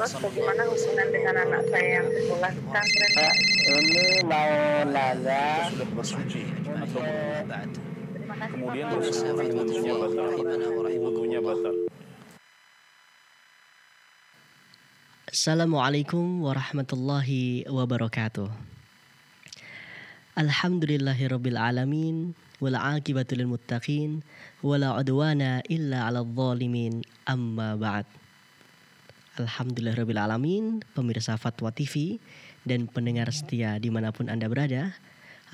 terus bagaimana hubungan dengan anak saya yang sekolah pesantren Pak? Ini mau nanya Sudah kemudian atau wudhunya batal wudhunya batal Assalamualaikum warahmatullahi wabarakatuh Alhamdulillahirabbil alamin wal aqibatu lil muttaqin wala udwana illa 'alal zalimin amma ba'd Alhamdulillahirrabbilalamin, pemirsa Fatwa TV dan pendengar setia dimanapun Anda berada.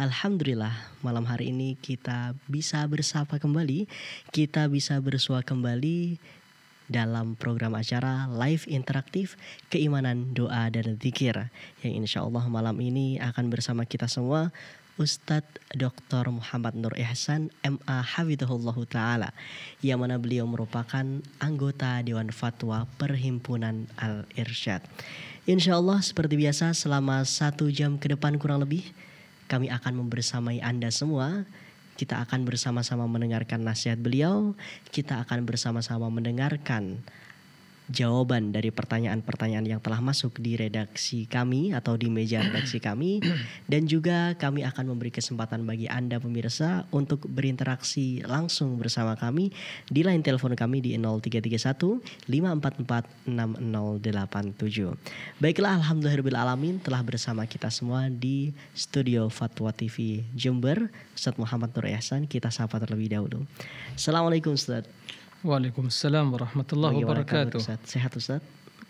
Alhamdulillah malam hari ini kita bisa bersapa kembali, kita bisa bersua kembali dalam program acara live interaktif keimanan doa dan zikir yang insya Allah malam ini akan bersama kita semua Ustadz Dr. Muhammad Nur Ihsan MA Hafidhullah Ta'ala yang mana beliau merupakan anggota Dewan Fatwa Perhimpunan Al-Irsyad. Insya Allah seperti biasa selama satu jam ke depan kurang lebih kami akan membersamai Anda semua kita akan bersama-sama mendengarkan nasihat beliau, kita akan bersama-sama mendengarkan jawaban dari pertanyaan-pertanyaan yang telah masuk di redaksi kami atau di meja redaksi kami dan juga kami akan memberi kesempatan bagi Anda pemirsa untuk berinteraksi langsung bersama kami di line telepon kami di 0331 544 6087. Baiklah alhamdulillah alamin telah bersama kita semua di studio Fatwa TV Jember Ustaz Muhammad Nur Ihsan kita sapa terlebih dahulu. Assalamualaikum Ustaz. Waalaikumsalam warahmatullahi wabarakatuh. Sehat Ustaz?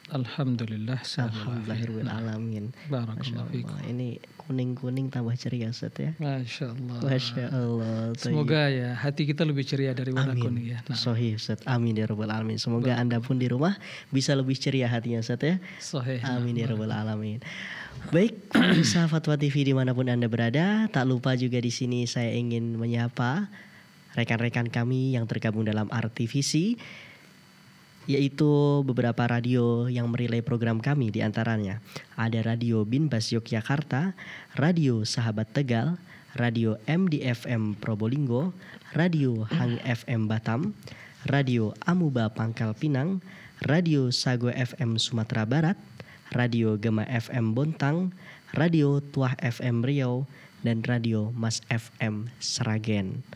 Alhamdulillah sehat. Alhamdulillah alamin. Barakallahu Ini kuning-kuning tambah ceria Ustaz ya. Masya Allah. Masya Allah. Semoga ya hati kita lebih ceria dari warna Amin. kuning ya. Nah. Sohih Ustaz. Amin ya Rabbul Alamin. Semoga Baik. Anda pun di rumah bisa lebih ceria hatinya Ustaz ya. Sohih. Amin ya Rabbul Alamin. Baik, pemirsa Fatwa TV dimanapun Anda berada, tak lupa juga di sini saya ingin menyapa rekan-rekan kami yang tergabung dalam Artivisi yaitu beberapa radio yang merilai program kami di antaranya ada Radio Binbas Yogyakarta, Radio Sahabat Tegal, Radio MDFM Probolinggo, Radio Hang FM Batam, Radio Amuba Pangkal Pinang, Radio Sago FM Sumatera Barat, Radio Gema FM Bontang, Radio Tuah FM Riau, dan Radio Mas FM Seragen.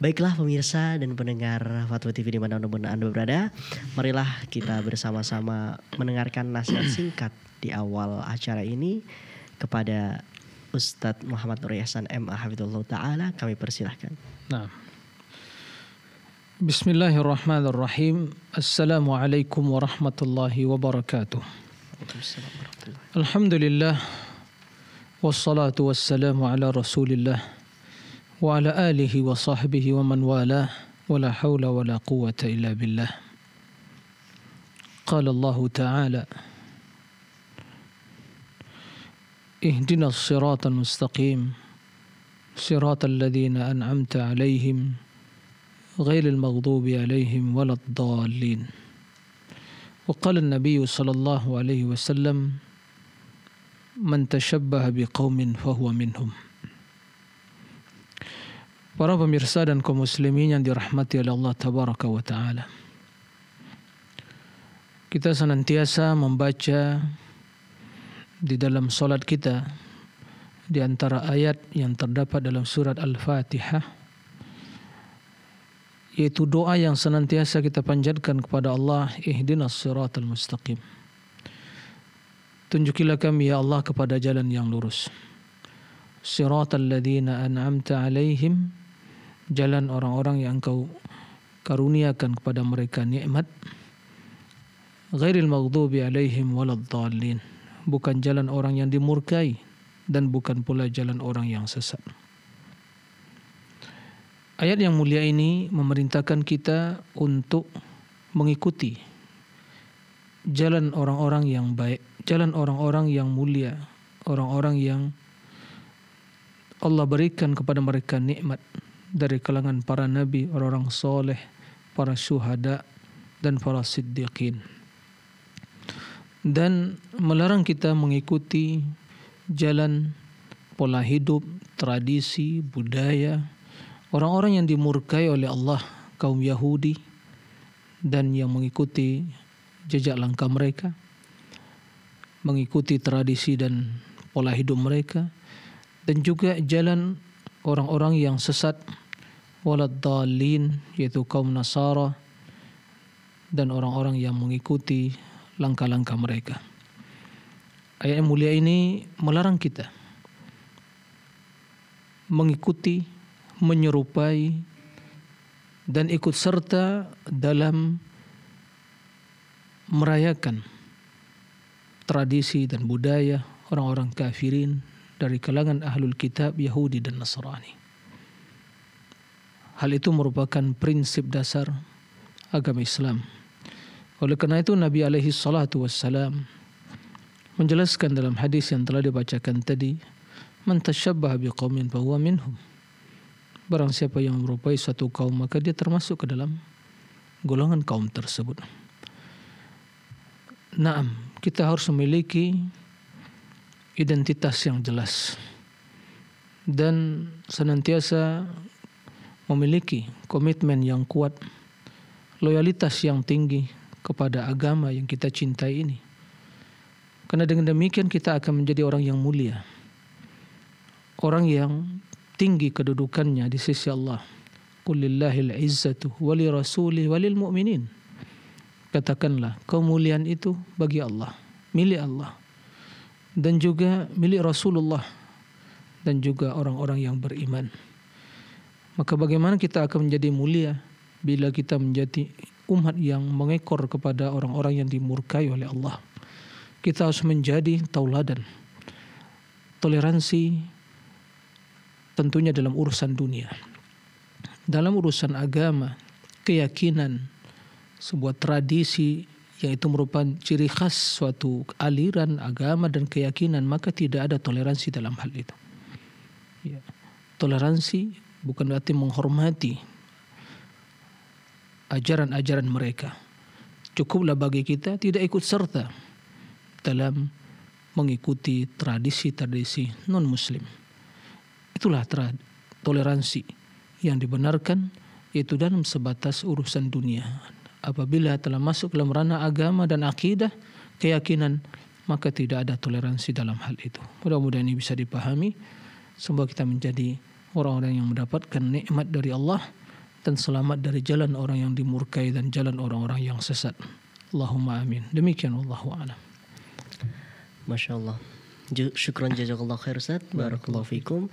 Baiklah pemirsa dan pendengar Fatwa TV di mana Anda berada, marilah kita bersama-sama mendengarkan nasihat singkat di awal acara ini kepada Ustadz Muhammad Nur Yahsan M. Hafidullah Ta'ala kami persilahkan. Nah. Bismillahirrahmanirrahim. Assalamualaikum warahmatullahi wabarakatuh. Alhamdulillah. Wassalatu wassalamu ala rasulillah وعلى آله وصحبه ومن والاه ولا حول ولا قوة إلا بالله قال الله تعالى اهدنا الصراط المستقيم صراط الذين أنعمت عليهم غير المغضوب عليهم ولا الضالين وقال النبي صلى الله عليه وسلم من تشبه بقوم فهو منهم Para pemirsa dan kaum muslimin yang dirahmati oleh Allah tabaraka wa taala. Kita senantiasa membaca di dalam solat kita di antara ayat yang terdapat dalam surat Al-Fatihah yaitu doa yang senantiasa kita panjatkan kepada Allah ihdinas siratal mustaqim tunjukilah kami ya Allah kepada jalan yang lurus siratal ladzina an'amta alaihim jalan orang-orang yang engkau karuniakan kepada mereka nikmat ghairil maghdubi alaihim waladdallin bukan jalan orang yang dimurkai dan bukan pula jalan orang yang sesat Ayat yang mulia ini memerintahkan kita untuk mengikuti jalan orang-orang yang baik, jalan orang-orang yang mulia, orang-orang yang Allah berikan kepada mereka nikmat, dari kalangan para nabi, orang-orang soleh, para syuhada, dan para siddiqin. Dan melarang kita mengikuti jalan pola hidup, tradisi, budaya, orang-orang yang dimurkai oleh Allah, kaum Yahudi, dan yang mengikuti jejak langkah mereka, mengikuti tradisi dan pola hidup mereka, dan juga jalan orang-orang yang sesat waladhalin yaitu kaum Nasara dan orang-orang yang mengikuti langkah-langkah mereka. Ayat yang mulia ini melarang kita mengikuti, menyerupai, dan ikut serta dalam merayakan tradisi dan budaya orang-orang kafirin dari kalangan ahlul kitab Yahudi dan Nasrani. Hal itu merupakan prinsip dasar agama Islam. Oleh karena itu Nabi alaihi salatu wassalam menjelaskan dalam hadis yang telah dibacakan tadi, "Man tashabbaha biqaumin fahuwa minhum." Barang siapa yang merupai suatu kaum maka dia termasuk ke dalam golongan kaum tersebut. Naam, kita harus memiliki identitas yang jelas dan senantiasa memiliki komitmen yang kuat, loyalitas yang tinggi kepada agama yang kita cintai ini. Karena dengan demikian kita akan menjadi orang yang mulia. Orang yang tinggi kedudukannya di sisi Allah. Kulillahil izzatu wali rasulih walil mu'minin. Katakanlah kemuliaan itu bagi Allah, milik Allah dan juga milik Rasulullah dan juga orang-orang yang beriman. Maka bagaimana kita akan menjadi mulia bila kita menjadi umat yang mengekor kepada orang-orang yang dimurkai oleh Allah. Kita harus menjadi tauladan. Toleransi tentunya dalam urusan dunia. Dalam urusan agama, keyakinan, sebuah tradisi yang itu merupakan ciri khas suatu aliran agama dan keyakinan maka tidak ada toleransi dalam hal itu. Ya. Toleransi bukan berarti menghormati ajaran-ajaran mereka. Cukuplah bagi kita tidak ikut serta dalam mengikuti tradisi-tradisi non-muslim. Itulah toleransi yang dibenarkan yaitu dalam sebatas urusan dunia apabila telah masuk dalam ranah agama dan akidah, keyakinan, maka tidak ada toleransi dalam hal itu. Mudah-mudahan ini bisa dipahami. Semoga kita menjadi orang-orang yang mendapatkan nikmat dari Allah dan selamat dari jalan orang yang dimurkai dan jalan orang-orang yang sesat. Allahumma amin. Demikian wallahu a'lam. Masya Allah. Syukran jazakallah khair Ustaz. Barakallahu fikum.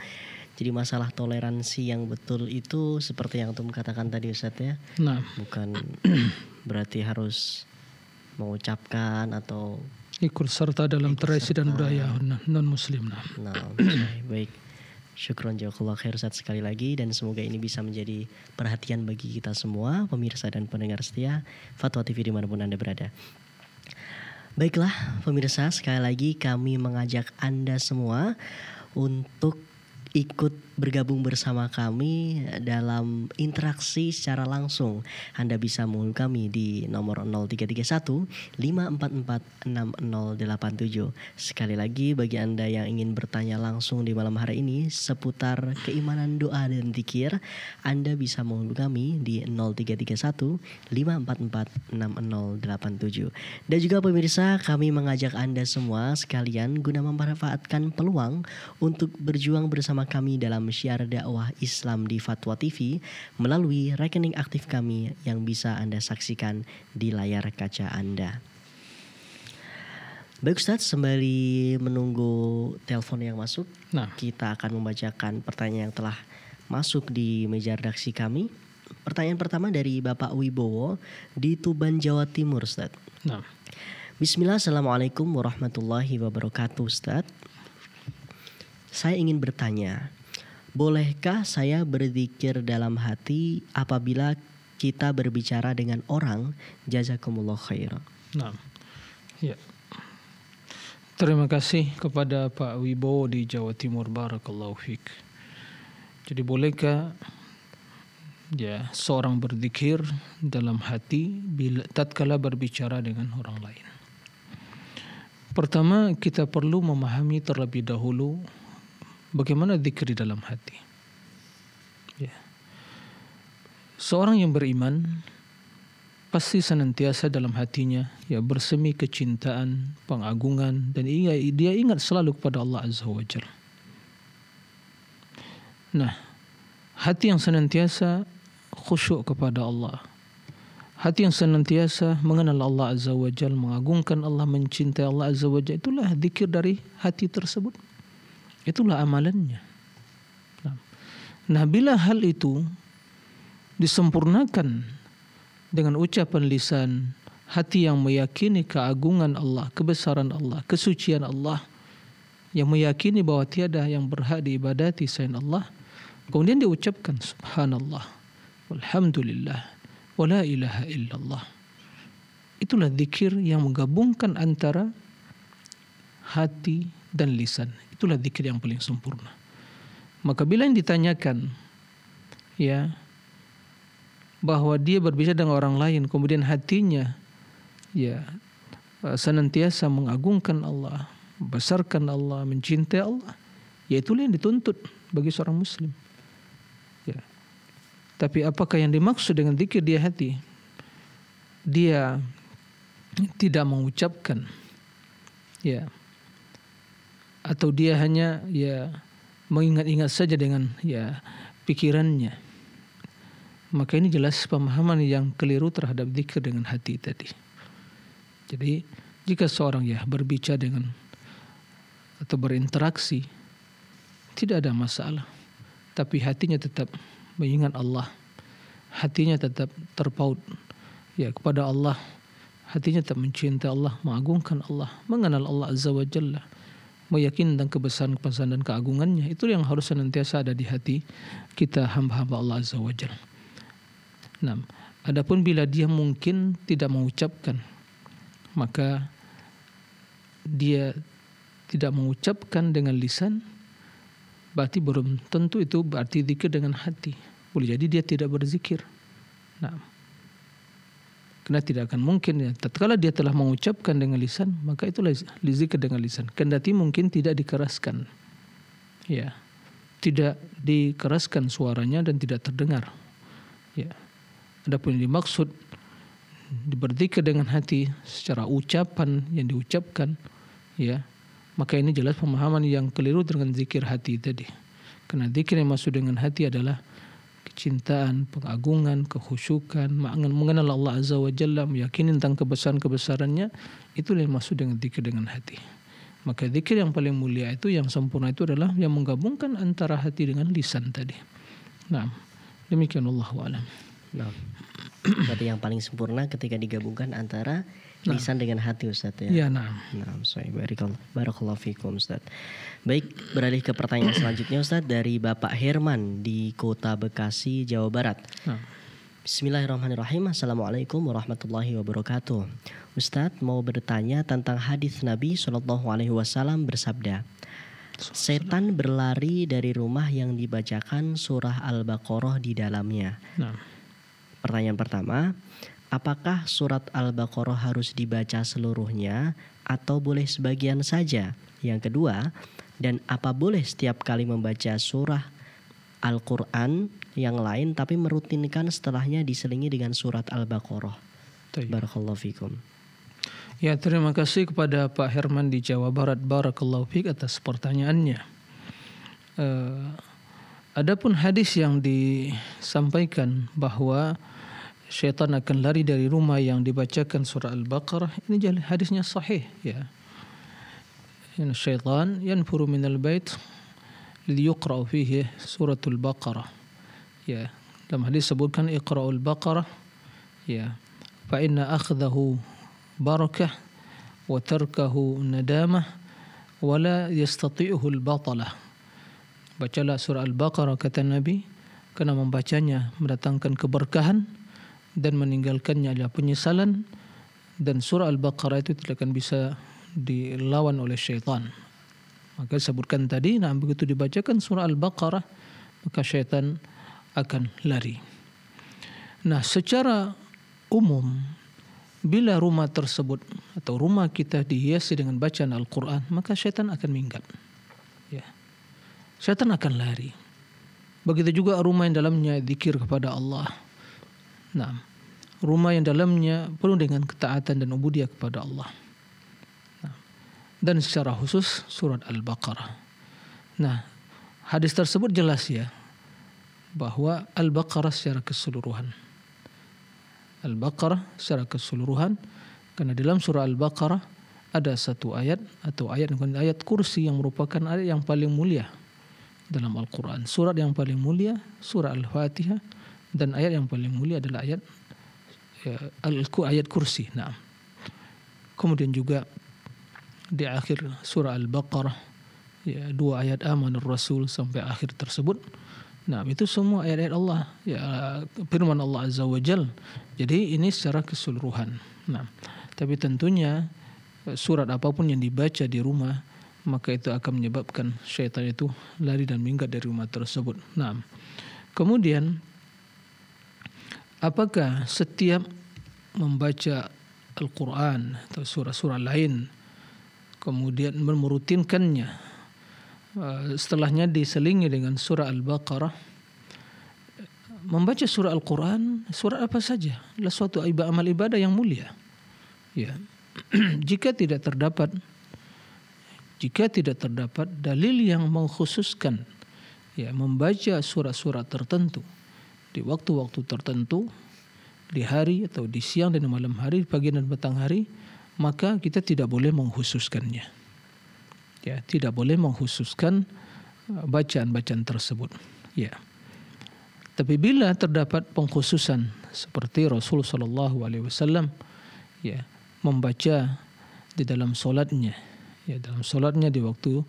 Jadi masalah toleransi yang betul itu seperti yang Tum katakan tadi Ustadz ya. Nah. Bukan berarti harus mengucapkan atau ikut serta dalam ikut tradisi dan ya. budaya non muslim. Nah, nah baik. Syukron jazakallah khair Ustaz sekali lagi dan semoga ini bisa menjadi perhatian bagi kita semua pemirsa dan pendengar setia Fatwa TV dimanapun Anda berada. Baiklah pemirsa sekali lagi kami mengajak Anda semua untuk ikut bergabung bersama kami dalam interaksi secara langsung. Anda bisa menghubungi kami di nomor 0331 544 6087. Sekali lagi bagi Anda yang ingin bertanya langsung di malam hari ini seputar keimanan doa dan zikir, Anda bisa menghubungi kami di 0331 544 6087. Dan juga pemirsa, kami mengajak Anda semua sekalian guna memanfaatkan peluang untuk berjuang bersama bersama kami dalam syiar dakwah Islam di Fatwa TV melalui rekening aktif kami yang bisa Anda saksikan di layar kaca Anda. Baik Ustadz, sembari menunggu telepon yang masuk, nah. kita akan membacakan pertanyaan yang telah masuk di meja redaksi kami. Pertanyaan pertama dari Bapak Wibowo di Tuban, Jawa Timur, Ustadz. Nah. Bismillah, Assalamualaikum warahmatullahi wabarakatuh, Ustadz. Saya ingin bertanya, bolehkah saya berzikir dalam hati apabila kita berbicara dengan orang? Jazakumullah khair. Nah, ya. Terima kasih kepada Pak Wibowo di Jawa Timur Barakallahu Fik. Jadi bolehkah ya seorang berzikir dalam hati bila tatkala berbicara dengan orang lain. Pertama, kita perlu memahami terlebih dahulu bagaimana zikir di dalam hati. Ya. Seorang yang beriman pasti senantiasa dalam hatinya ya bersemi kecintaan, pengagungan dan ingat, dia ingat selalu kepada Allah Azza wa Jalla. Nah, hati yang senantiasa khusyuk kepada Allah. Hati yang senantiasa mengenal Allah Azza wa Jal, mengagungkan Allah, mencintai Allah Azza wa Jal, itulah zikir dari hati tersebut. Itulah amalannya. Nah, nah, bila hal itu disempurnakan dengan ucapan lisan, hati yang meyakini keagungan Allah, kebesaran Allah, kesucian Allah, yang meyakini bahwa tiada yang berhak diibadati selain Allah, kemudian diucapkan subhanallah, walhamdulillah, wa la ilaha illallah. Itulah zikir yang menggabungkan antara hati dan lisan. Itulah zikir yang paling sempurna. Maka bila yang ditanyakan ya bahwa dia berbicara dengan orang lain kemudian hatinya ya eh, senantiasa mengagungkan Allah, besarkan Allah, mencintai Allah, ya itulah yang dituntut bagi seorang muslim. Ya. Tapi apakah yang dimaksud dengan zikir dia hati? Dia tidak mengucapkan ya atau dia hanya ya mengingat-ingat saja dengan ya pikirannya. Maka ini jelas pemahaman yang keliru terhadap zikir dengan hati tadi. Jadi jika seorang ya berbicara dengan atau berinteraksi tidak ada masalah. Tapi hatinya tetap mengingat Allah. Hatinya tetap terpaut ya kepada Allah. Hatinya tetap mencintai Allah, mengagungkan Allah, mengenal Allah Azza wa meyakini tentang kebesaran, kebesaran dan keagungannya, itu yang harus senantiasa ada di hati kita hamba-hamba Allah Azza wajal. Nah, adapun bila dia mungkin tidak mengucapkan, maka dia tidak mengucapkan dengan lisan, berarti belum tentu itu berarti zikir dengan hati. Boleh jadi dia tidak berzikir. Nah, karena tidak akan mungkin ya. Tatkala dia telah mengucapkan dengan lisan, maka itulah lizikir dengan lisan. Kendati mungkin tidak dikeraskan. Ya. Tidak dikeraskan suaranya dan tidak terdengar. Ya. Adapun yang dimaksud diberdikir dengan hati secara ucapan yang diucapkan, ya. Maka ini jelas pemahaman yang keliru dengan zikir hati tadi. Karena zikir yang masuk dengan hati adalah kecintaan, pengagungan, kehusukan, mengenal Allah Azza wa Jalla, meyakini tentang kebesaran-kebesarannya, itu yang masuk dengan zikir dengan hati. Maka zikir yang paling mulia itu, yang sempurna itu adalah yang menggabungkan antara hati dengan lisan tadi. Nah, demikian Allah alam. Nah, berarti yang paling sempurna ketika digabungkan antara nah. lisan dengan hati Ustaz ya. Iya, nah. Nah, saya barakallahu barakallahu fikum Ustaz. Baik, beralih ke pertanyaan selanjutnya Ustaz dari Bapak Herman di Kota Bekasi, Jawa Barat. Nah. Bismillahirrahmanirrahim. Assalamualaikum warahmatullahi wabarakatuh. Ustadz mau bertanya tentang hadis Nabi Shallallahu Alaihi Wasallam bersabda, setan berlari dari rumah yang dibacakan surah Al-Baqarah di dalamnya. Nah. Pertanyaan pertama, apakah surat Al-Baqarah harus dibaca seluruhnya atau boleh sebagian saja? Yang kedua, dan apa boleh setiap kali membaca surah Al-Quran yang lain tapi merutinkan setelahnya diselingi dengan surat Al-Baqarah? Barakallahu fikum. Ya terima kasih kepada Pak Herman di Jawa Barat Barakallahu Fik atas pertanyaannya. Uh, Adapun hadis yang disampaikan bahwa syaitan akan lari dari rumah yang dibacakan surah Al-Baqarah ini hadisnya sahih ya ini syaitan min al bait liyuqra'u fihi suratul baqarah ya dalam hadis sebutkan iqra'ul baqarah ya fa inna akhdahu barakah wa tarkahu nadamah wa la yastati'uhu al-batalah bacalah surah al-baqarah kata nabi karena membacanya mendatangkan keberkahan dan meninggalkannya adalah penyesalan dan surah Al-Baqarah itu tidak akan bisa dilawan oleh syaitan. Maka disebutkan sebutkan tadi, nah begitu dibacakan surah Al-Baqarah, maka syaitan akan lari. Nah, secara umum, bila rumah tersebut atau rumah kita dihiasi dengan bacaan Al-Quran, maka syaitan akan minggat. Ya. Syaitan akan lari. Begitu juga rumah yang dalamnya zikir kepada Allah Nah, rumah yang dalamnya penuh dengan ketaatan dan ubudiyah kepada Allah. Nah, dan secara khusus surat Al-Baqarah. Nah, hadis tersebut jelas ya bahwa Al-Baqarah secara keseluruhan. Al-Baqarah secara keseluruhan karena dalam surah Al-Baqarah ada satu ayat atau ayat ayat kursi yang merupakan ayat yang paling mulia dalam Al-Quran. Surat yang paling mulia, surah Al-Fatihah, dan ayat yang paling mulia adalah ayat ya, al-ku ayat kursi. Nah, kemudian juga di akhir surah Al-Baqarah ya dua ayat amanur rasul sampai akhir tersebut. Nah, itu semua ayat-ayat Allah, ya firman Allah Azza wa Jal. Jadi ini secara keseluruhan. Nah, tapi tentunya eh, surat apapun yang dibaca di rumah maka itu akan menyebabkan syaitan itu lari dan minggat dari rumah tersebut. Nah, kemudian Apakah setiap membaca Al-Quran atau surah-surah lain kemudian merutinkannya eh, setelahnya diselingi dengan surah Al-Baqarah membaca surah Al-Quran surah apa saja adalah suatu amal ibadah yang mulia ya jika tidak terdapat jika tidak terdapat dalil yang mengkhususkan ya membaca surah-surah tertentu di waktu-waktu tertentu di hari atau di siang dan malam hari, di pagi dan petang hari, maka kita tidak boleh menghususkannya. Ya, tidak boleh menghususkan uh, bacaan-bacaan tersebut. Ya. Tapi bila terdapat pengkhususan seperti Rasul Shallallahu Alaihi Wasallam, ya membaca di dalam solatnya, ya dalam solatnya di waktu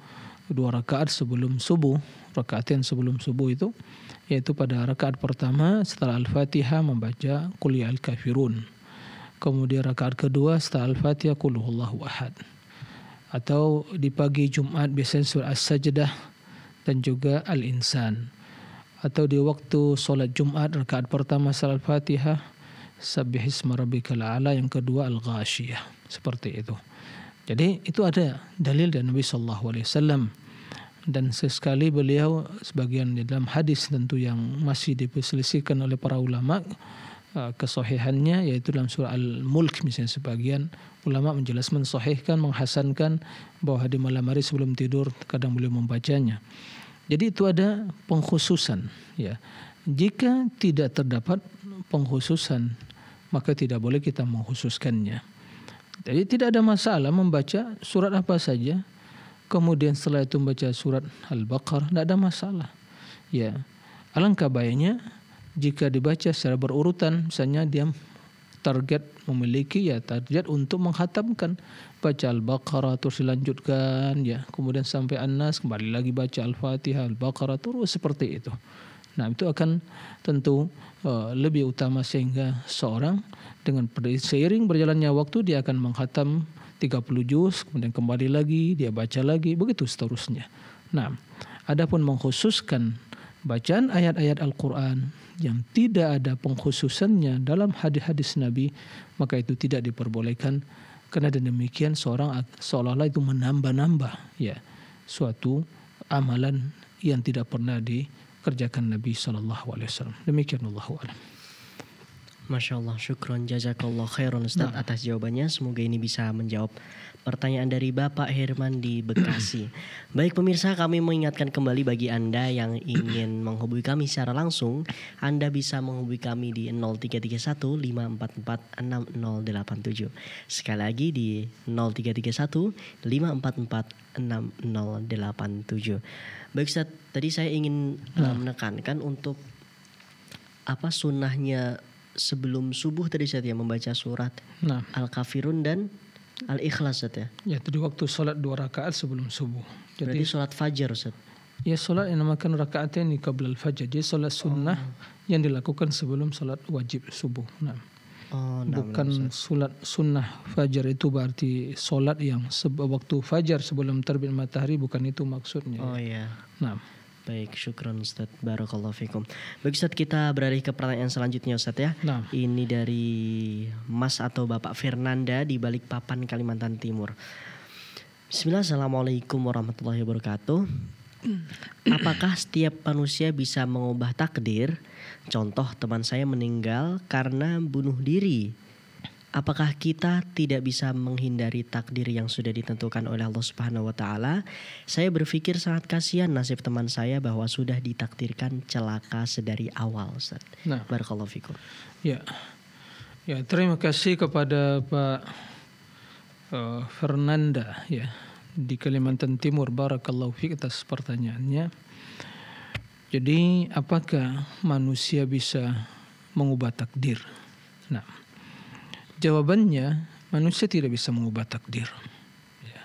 dua rakaat sebelum subuh, rakaat yang sebelum subuh itu yaitu pada rakaat pertama setelah Al-Fatihah membaca kuliah ya al-kafirun. Kemudian rakaat kedua setelah Al-Fatihah Qul ahad. Atau di pagi Jumat biasanya surah As-Sajdah dan juga Al-Insan. Atau di waktu solat Jumat rakaat pertama setelah Al-Fatihah Sabihis rabbikal a'la yang kedua Al-Ghashiyah. Seperti itu. Jadi itu ada dalil dari Nabi sallallahu alaihi wasallam dan sesekali beliau sebagian di dalam hadis tentu yang masih diperselisihkan oleh para ulama eh, kesohihannya yaitu dalam surah Al-Mulk misalnya sebagian ulama menjelaskan mensohihkan menghasankan bahwa di malam hari sebelum tidur kadang beliau membacanya. Jadi itu ada pengkhususan ya. Jika tidak terdapat pengkhususan maka tidak boleh kita mengkhususkannya. Jadi tidak ada masalah membaca surat apa saja kemudian setelah itu membaca surat Al-Baqarah, tidak ada masalah. Ya, alangkah baiknya jika dibaca secara berurutan, misalnya dia target memiliki ya target untuk menghatamkan baca Al-Baqarah terus dilanjutkan ya kemudian sampai An-Nas kembali lagi baca Al-Fatihah Al-Baqarah terus seperti itu nah itu akan tentu uh, lebih utama sehingga seorang dengan seiring berjalannya waktu dia akan menghatam 30 juz, kemudian kembali lagi, dia baca lagi, begitu seterusnya. Nah, adapun mengkhususkan bacaan ayat-ayat Al-Qur'an yang tidak ada pengkhususannya dalam hadis-hadis Nabi, maka itu tidak diperbolehkan karena demikian seorang seolah-olah itu menambah-nambah ya suatu amalan yang tidak pernah dikerjakan Nabi Shallallahu Alaihi Wasallam. Demikian Allah alam. Masya Allah, syukron jazakallah khairan Ustaz nah. atas jawabannya. Semoga ini bisa menjawab pertanyaan dari Bapak Herman di Bekasi. Baik pemirsa, kami mengingatkan kembali bagi Anda yang ingin menghubungi kami secara langsung, Anda bisa menghubungi kami di 0331 544 6087. Sekali lagi di 0331 544 6087. Baik Ustaz, tadi saya ingin eh, nah. menekankan untuk apa sunnahnya sebelum subuh tadi saat ya, membaca surat nah. Al-Kafirun dan Al-Ikhlas Seth, ya. Ya, tadi waktu sholat dua rakaat sebelum subuh. Jadi Berarti sholat fajar Seth. Ya sholat yang namakan rakaatnya ini kabel fajar. Jadi sholat sunnah oh. yang dilakukan sebelum sholat wajib subuh. Nah. Oh, nah, bukan sholat sunnah fajar itu berarti sholat yang waktu fajar sebelum terbit matahari bukan itu maksudnya. Oh iya. Nah. Baik, syukron Ustaz. Barakallahu fikum. Baik Ustaz, kita beralih ke pertanyaan selanjutnya Ustaz ya. Nah. Ini dari Mas atau Bapak Fernanda di Balikpapan, Kalimantan Timur. Bismillah, Assalamualaikum warahmatullahi wabarakatuh. Apakah setiap manusia bisa mengubah takdir? Contoh teman saya meninggal karena bunuh diri Apakah kita tidak bisa menghindari takdir yang sudah ditentukan oleh Allah Subhanahu wa taala? Saya berpikir sangat kasihan nasib teman saya bahwa sudah ditakdirkan celaka sedari awal, Ustaz. Nah. Barakallahu fikum. Ya. Ya, terima kasih kepada Pak uh, Fernanda ya di Kalimantan Timur. Barakallahu fik atas pertanyaannya. Jadi, apakah manusia bisa mengubah takdir? Nah, Jawabannya, manusia tidak bisa mengubah takdir. Ya.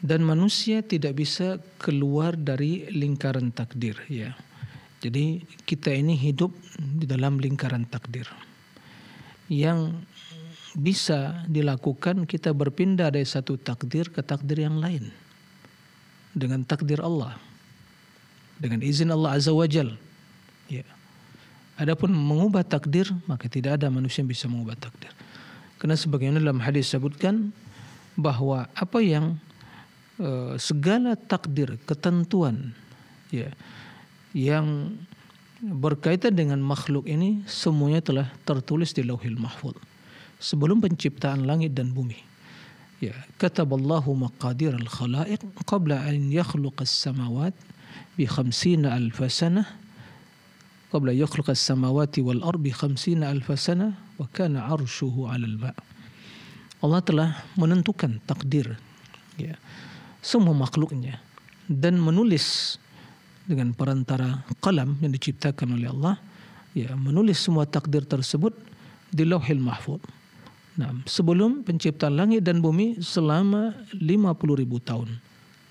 Dan manusia tidak bisa keluar dari lingkaran takdir. Ya. Jadi kita ini hidup di dalam lingkaran takdir. Yang bisa dilakukan kita berpindah dari satu takdir ke takdir yang lain. Dengan takdir Allah. Dengan izin Allah Azza wa Ya. Yeah Adapun mengubah takdir, maka tidak ada manusia yang bisa mengubah takdir. Karena sebagaimana dalam hadis sebutkan bahwa apa yang e, segala takdir, ketentuan ya yang berkaitan dengan makhluk ini semuanya telah tertulis di Lauhil Mahfuz sebelum penciptaan langit dan bumi. Ya, kata kataballahu maqadir al-khalaiq qabla an yakhluq as-samawat bi 50 alf sanah qabla yakhluqa samawati wal ardi khamsina alfa sana wa kana arshuhu الماء. Allah telah menentukan takdir ya, semua makhluknya dan menulis dengan perantara kalam yang diciptakan oleh Allah ya menulis semua takdir tersebut di Lauhil mahfud Nah, sebelum pencipta langit dan bumi selama 50 ribu tahun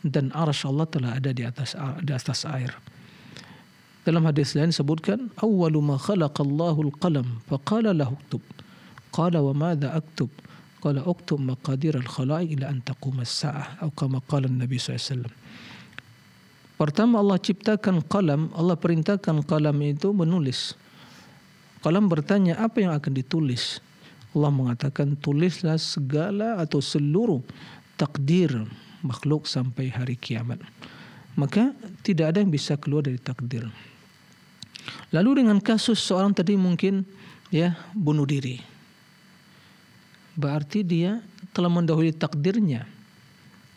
dan arasy Allah telah ada di atas di atas air. Dalam hadis lain disebutkan awwalu ma khalaqallahu al-qalam fa qala lahu uktub. Qala wa madza aktub? Qala uktub maqadir al-khalaiq ila an taqum as-sa'ah atau kama qala Nabi SAW. Pertama Allah ciptakan qalam, Allah perintahkan qalam itu menulis. Qalam bertanya apa yang akan ditulis. Allah mengatakan tulislah segala atau seluruh takdir makhluk sampai hari kiamat. Maka tidak ada yang bisa keluar dari takdir. Lalu dengan kasus seorang tadi mungkin ya bunuh diri. Berarti dia telah mendahului takdirnya.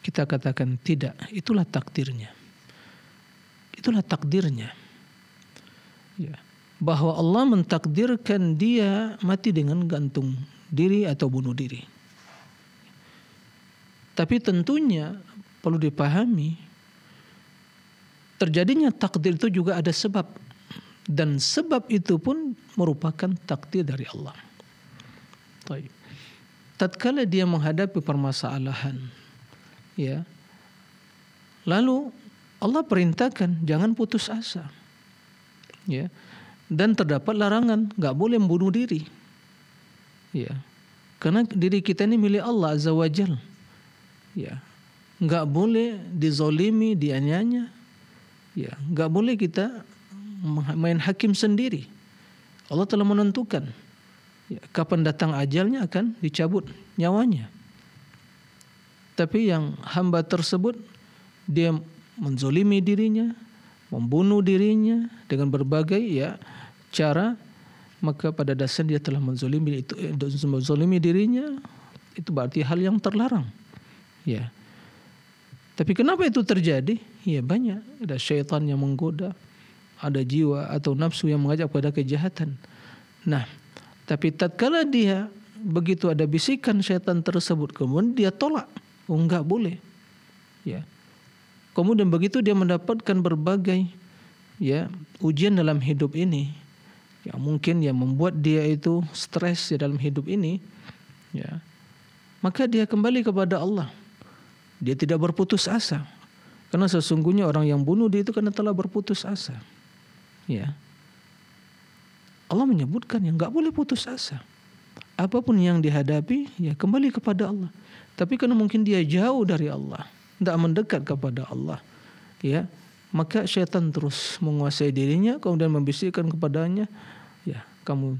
Kita katakan tidak, itulah takdirnya. Itulah takdirnya. Ya. Bahwa Allah mentakdirkan dia mati dengan gantung diri atau bunuh diri. Tapi tentunya perlu dipahami terjadinya takdir itu juga ada sebab dan sebab itu pun merupakan takdir dari Allah. Taib. Tatkala dia menghadapi permasalahan, ya, lalu Allah perintahkan jangan putus asa, ya, dan terdapat larangan nggak boleh membunuh diri, ya, karena diri kita ini milik Allah azza wajal, ya, nggak boleh dizolimi dianyanya, ya, nggak boleh kita main hakim sendiri. Allah telah menentukan ya, kapan datang ajalnya akan dicabut nyawanya. Tapi yang hamba tersebut dia menzolimi dirinya, membunuh dirinya dengan berbagai ya cara maka pada dasarnya dia telah menzolimi itu eh, menzolimi dirinya itu berarti hal yang terlarang ya tapi kenapa itu terjadi ya banyak ada syaitan yang menggoda ada jiwa atau nafsu yang mengajak pada kejahatan. Nah, tapi tatkala dia begitu ada bisikan setan tersebut kemudian dia tolak, oh, enggak boleh. Ya. Kemudian begitu dia mendapatkan berbagai ya ujian dalam hidup ini yang mungkin yang membuat dia itu stres di dalam hidup ini ya maka dia kembali kepada Allah dia tidak berputus asa karena sesungguhnya orang yang bunuh dia itu karena telah berputus asa ya Allah menyebutkan yang nggak boleh putus asa apapun yang dihadapi ya kembali kepada Allah tapi karena mungkin dia jauh dari Allah tidak mendekat kepada Allah ya maka setan terus menguasai dirinya kemudian membisikkan kepadanya ya kamu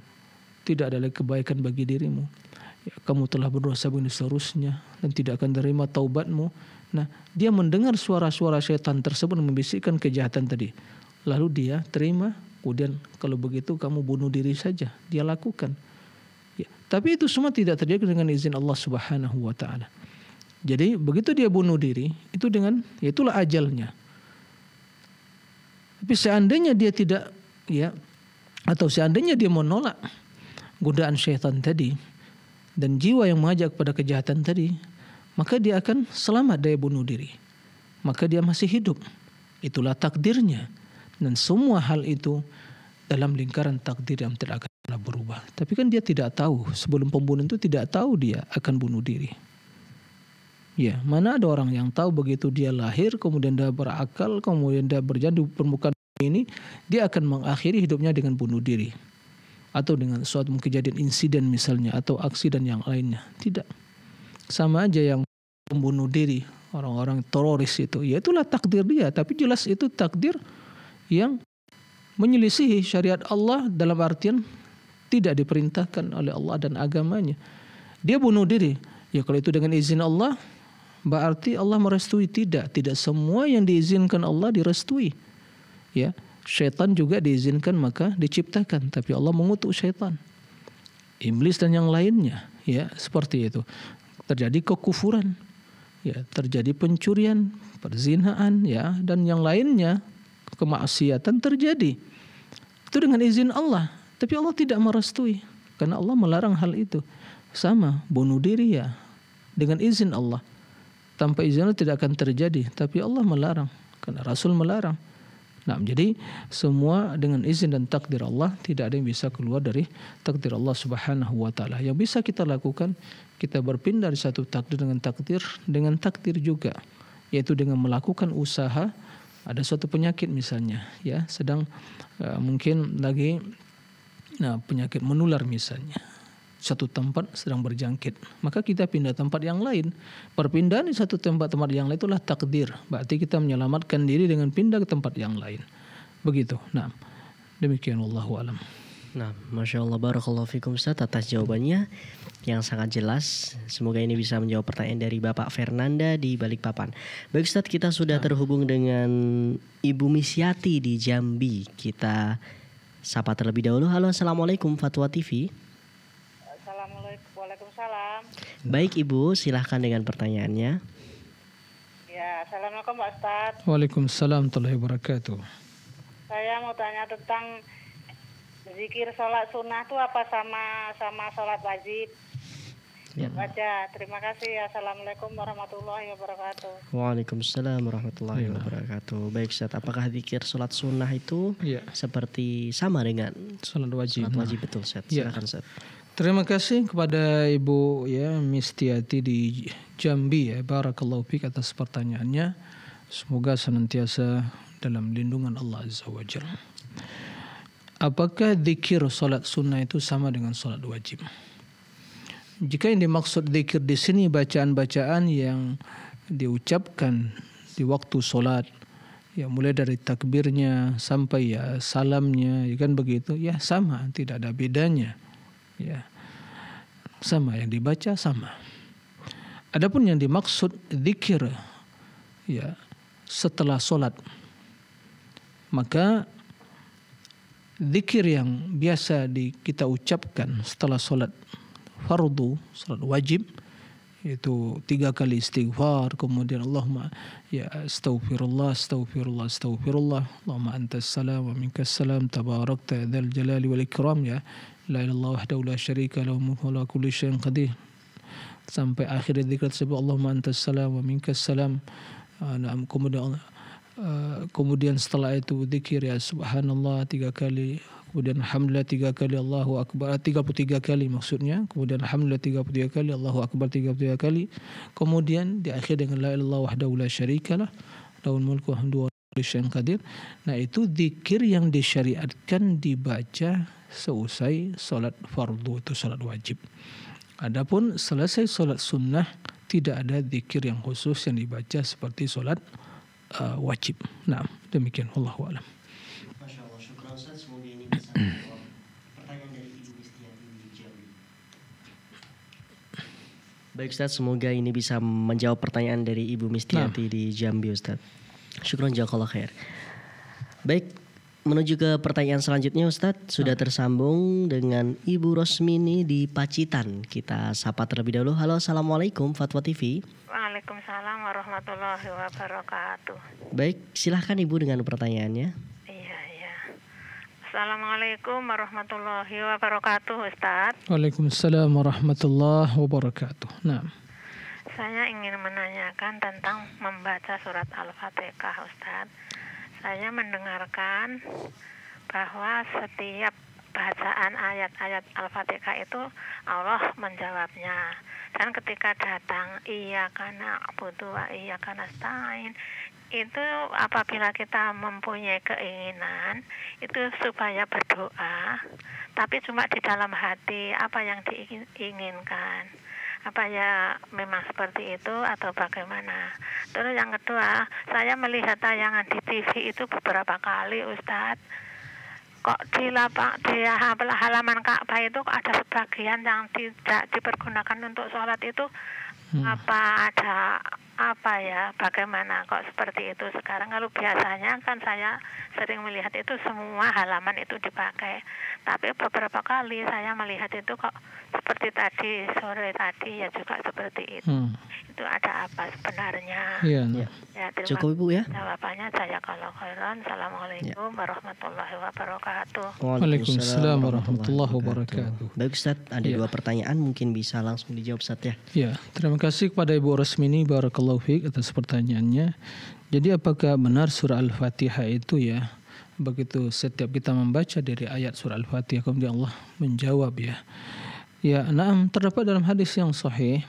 tidak ada lagi kebaikan bagi dirimu ya, kamu telah berdosa begini seterusnya dan tidak akan terima taubatmu nah dia mendengar suara-suara setan tersebut membisikkan kejahatan tadi Lalu dia terima, kemudian kalau begitu kamu bunuh diri saja. Dia lakukan. Ya, tapi itu semua tidak terjadi dengan izin Allah Subhanahu wa taala. Jadi begitu dia bunuh diri, itu dengan ya itulah ajalnya. Tapi seandainya dia tidak ya atau seandainya dia menolak godaan syaitan tadi dan jiwa yang mengajak pada kejahatan tadi, maka dia akan selamat dari bunuh diri. Maka dia masih hidup. Itulah takdirnya. Dan semua hal itu dalam lingkaran takdir yang tidak akan pernah berubah. Tapi kan dia tidak tahu, sebelum pembunuhan itu tidak tahu dia akan bunuh diri. Ya, mana ada orang yang tahu begitu dia lahir, kemudian dia berakal, kemudian dia berjalan di permukaan ini, dia akan mengakhiri hidupnya dengan bunuh diri. Atau dengan suatu kejadian insiden misalnya, atau aksi dan yang lainnya. Tidak. Sama aja yang pembunuh diri, orang-orang teroris itu. Ya itulah takdir dia, tapi jelas itu takdir yang menyelisihi syariat Allah dalam artian tidak diperintahkan oleh Allah dan agamanya. Dia bunuh diri. Ya kalau itu dengan izin Allah, berarti Allah merestui tidak. Tidak semua yang diizinkan Allah direstui. Ya, setan juga diizinkan maka diciptakan, tapi Allah mengutuk setan. Iblis dan yang lainnya, ya, seperti itu. Terjadi kekufuran, ya, terjadi pencurian, perzinahan ya, dan yang lainnya kemaksiatan terjadi. Itu dengan izin Allah. Tapi Allah tidak merestui. Karena Allah melarang hal itu. Sama, bunuh diri ya. Dengan izin Allah. Tanpa izin Allah tidak akan terjadi. Tapi Allah melarang. Karena Rasul melarang. Nah, jadi semua dengan izin dan takdir Allah tidak ada yang bisa keluar dari takdir Allah Subhanahu wa taala. Yang bisa kita lakukan kita berpindah dari satu takdir dengan takdir dengan takdir juga yaitu dengan melakukan usaha ada suatu penyakit misalnya ya sedang uh, mungkin lagi nah penyakit menular misalnya satu tempat sedang berjangkit maka kita pindah tempat yang lain perpindahan di satu tempat tempat yang lain itulah takdir berarti kita menyelamatkan diri dengan pindah ke tempat yang lain begitu nah demikian wallahu alam Nah, Masya Allah Barakallahu Fikum Ustaz atas jawabannya yang sangat jelas. Semoga ini bisa menjawab pertanyaan dari Bapak Fernanda di Balikpapan. Baik Ustaz, kita sudah nah. terhubung dengan Ibu Misyati di Jambi. Kita sapa terlebih dahulu. Halo, Assalamualaikum Fatwa TV. Assalamualaikum, Waalaikumsalam. Baik Ibu, silahkan dengan pertanyaannya. Ya, Assalamualaikum Pak Ustaz. Waalaikumsalam Tuhan wabarakatuh. Saya mau tanya tentang zikir sholat sunnah itu apa sama sama sholat wajib Ya. Baca. Terima kasih. Assalamualaikum warahmatullahi wabarakatuh. Waalaikumsalam warahmatullahi ya. wabarakatuh. Baik, Ustaz. Apakah zikir sholat sunnah itu ya. seperti sama dengan sholat wajib? Sholat nah. wajib betul, Ustaz. Ya. Silakan, Terima kasih kepada Ibu ya Mistiati di Jambi ya. Barakallahu fiik atas pertanyaannya. Semoga senantiasa dalam lindungan Allah Azza wa Jalla. Apakah zikir solat sunnah itu sama dengan solat wajib? Jika yang dimaksud zikir di sini bacaan-bacaan yang diucapkan di waktu solat, ya mulai dari takbirnya sampai ya salamnya, ya kan begitu, ya sama, tidak ada bedanya. Ya. Sama yang dibaca sama. Adapun yang dimaksud zikir ya setelah solat, maka zikir yang biasa di kita ucapkan setelah solat fardu, solat wajib itu tiga kali istighfar kemudian Allahumma ya astaghfirullah astaghfirullah astaghfirullah Allahumma antas salam wa minkas salam tabarakta ya dzal jalali wal ikram ya la ilaha wahdahu la syarika lahu mulku wa kulli syai'in qadir sampai akhir zikir tersebut Allahumma antas salam wa minkas salam Nah, kemudian Eh, kemudian setelah itu zikir ya subhanallah tiga kali kemudian alhamdulillah tiga kali Allahu akbar 33 eh, kali maksudnya kemudian alhamdulillah 33 kali Allahu akbar 33 kali kemudian di akhir dengan la ilaha wahdahu la syarikalah lahul mulku wa hamdu wa qadir nah itu zikir yang disyariatkan dibaca seusai salat fardu itu salat wajib adapun selesai salat sunnah tidak ada zikir yang khusus yang dibaca seperti salat uh, wajib. Nah, demikian wallahu alam. Baik Ustaz, semoga ini bisa menjawab pertanyaan dari Ibu Mistiati nah. di Jambi Ustaz. Syukron jazakallah khair. Baik, menuju ke pertanyaan selanjutnya Ustadz sudah tersambung dengan Ibu Rosmini di Pacitan. Kita sapa terlebih dahulu. Halo, assalamualaikum Fatwa TV. Waalaikumsalam warahmatullahi wabarakatuh. Baik, silahkan Ibu dengan pertanyaannya. Iya iya. Assalamualaikum warahmatullahi wabarakatuh Ustadz. Waalaikumsalam warahmatullahi wabarakatuh. Nah. Saya ingin menanyakan tentang membaca surat Al-Fatihah Ustadz saya mendengarkan bahwa setiap bacaan ayat-ayat Al-Fatihah itu Allah menjawabnya. Dan ketika datang iya karena butuh iya karena stain itu apabila kita mempunyai keinginan itu supaya berdoa tapi cuma di dalam hati apa yang diinginkan apa ya memang seperti itu atau bagaimana. Terus yang kedua, saya melihat tayangan di TV itu beberapa kali Ustadz. Kok di lapak di halaman Ka'bah itu ada sebagian yang tidak dipergunakan untuk sholat itu hmm. apa ada apa ya bagaimana kok seperti itu sekarang kalau biasanya kan saya sering melihat itu semua halaman itu dipakai tapi beberapa kali saya melihat itu kok seperti tadi sore tadi ya juga seperti itu hmm. itu ada apa sebenarnya iya, ya, nah. ya terima cukup ibu ya jawabannya saya kalau khairan assalamualaikum ya. warahmatullahi wabarakatuh waalaikumsalam warahmatullahi wabarakatuh baik Ustaz ada ya. dua pertanyaan mungkin bisa langsung dijawab Ustaz ya ya terima kasih kepada Ibu Resmini Barakallahu barakallahu fiik atas pertanyaannya. Jadi apakah benar surah Al-Fatihah itu ya begitu setiap kita membaca dari ayat surah Al-Fatihah kemudian Allah menjawab ya. Ya, naam terdapat dalam hadis yang sahih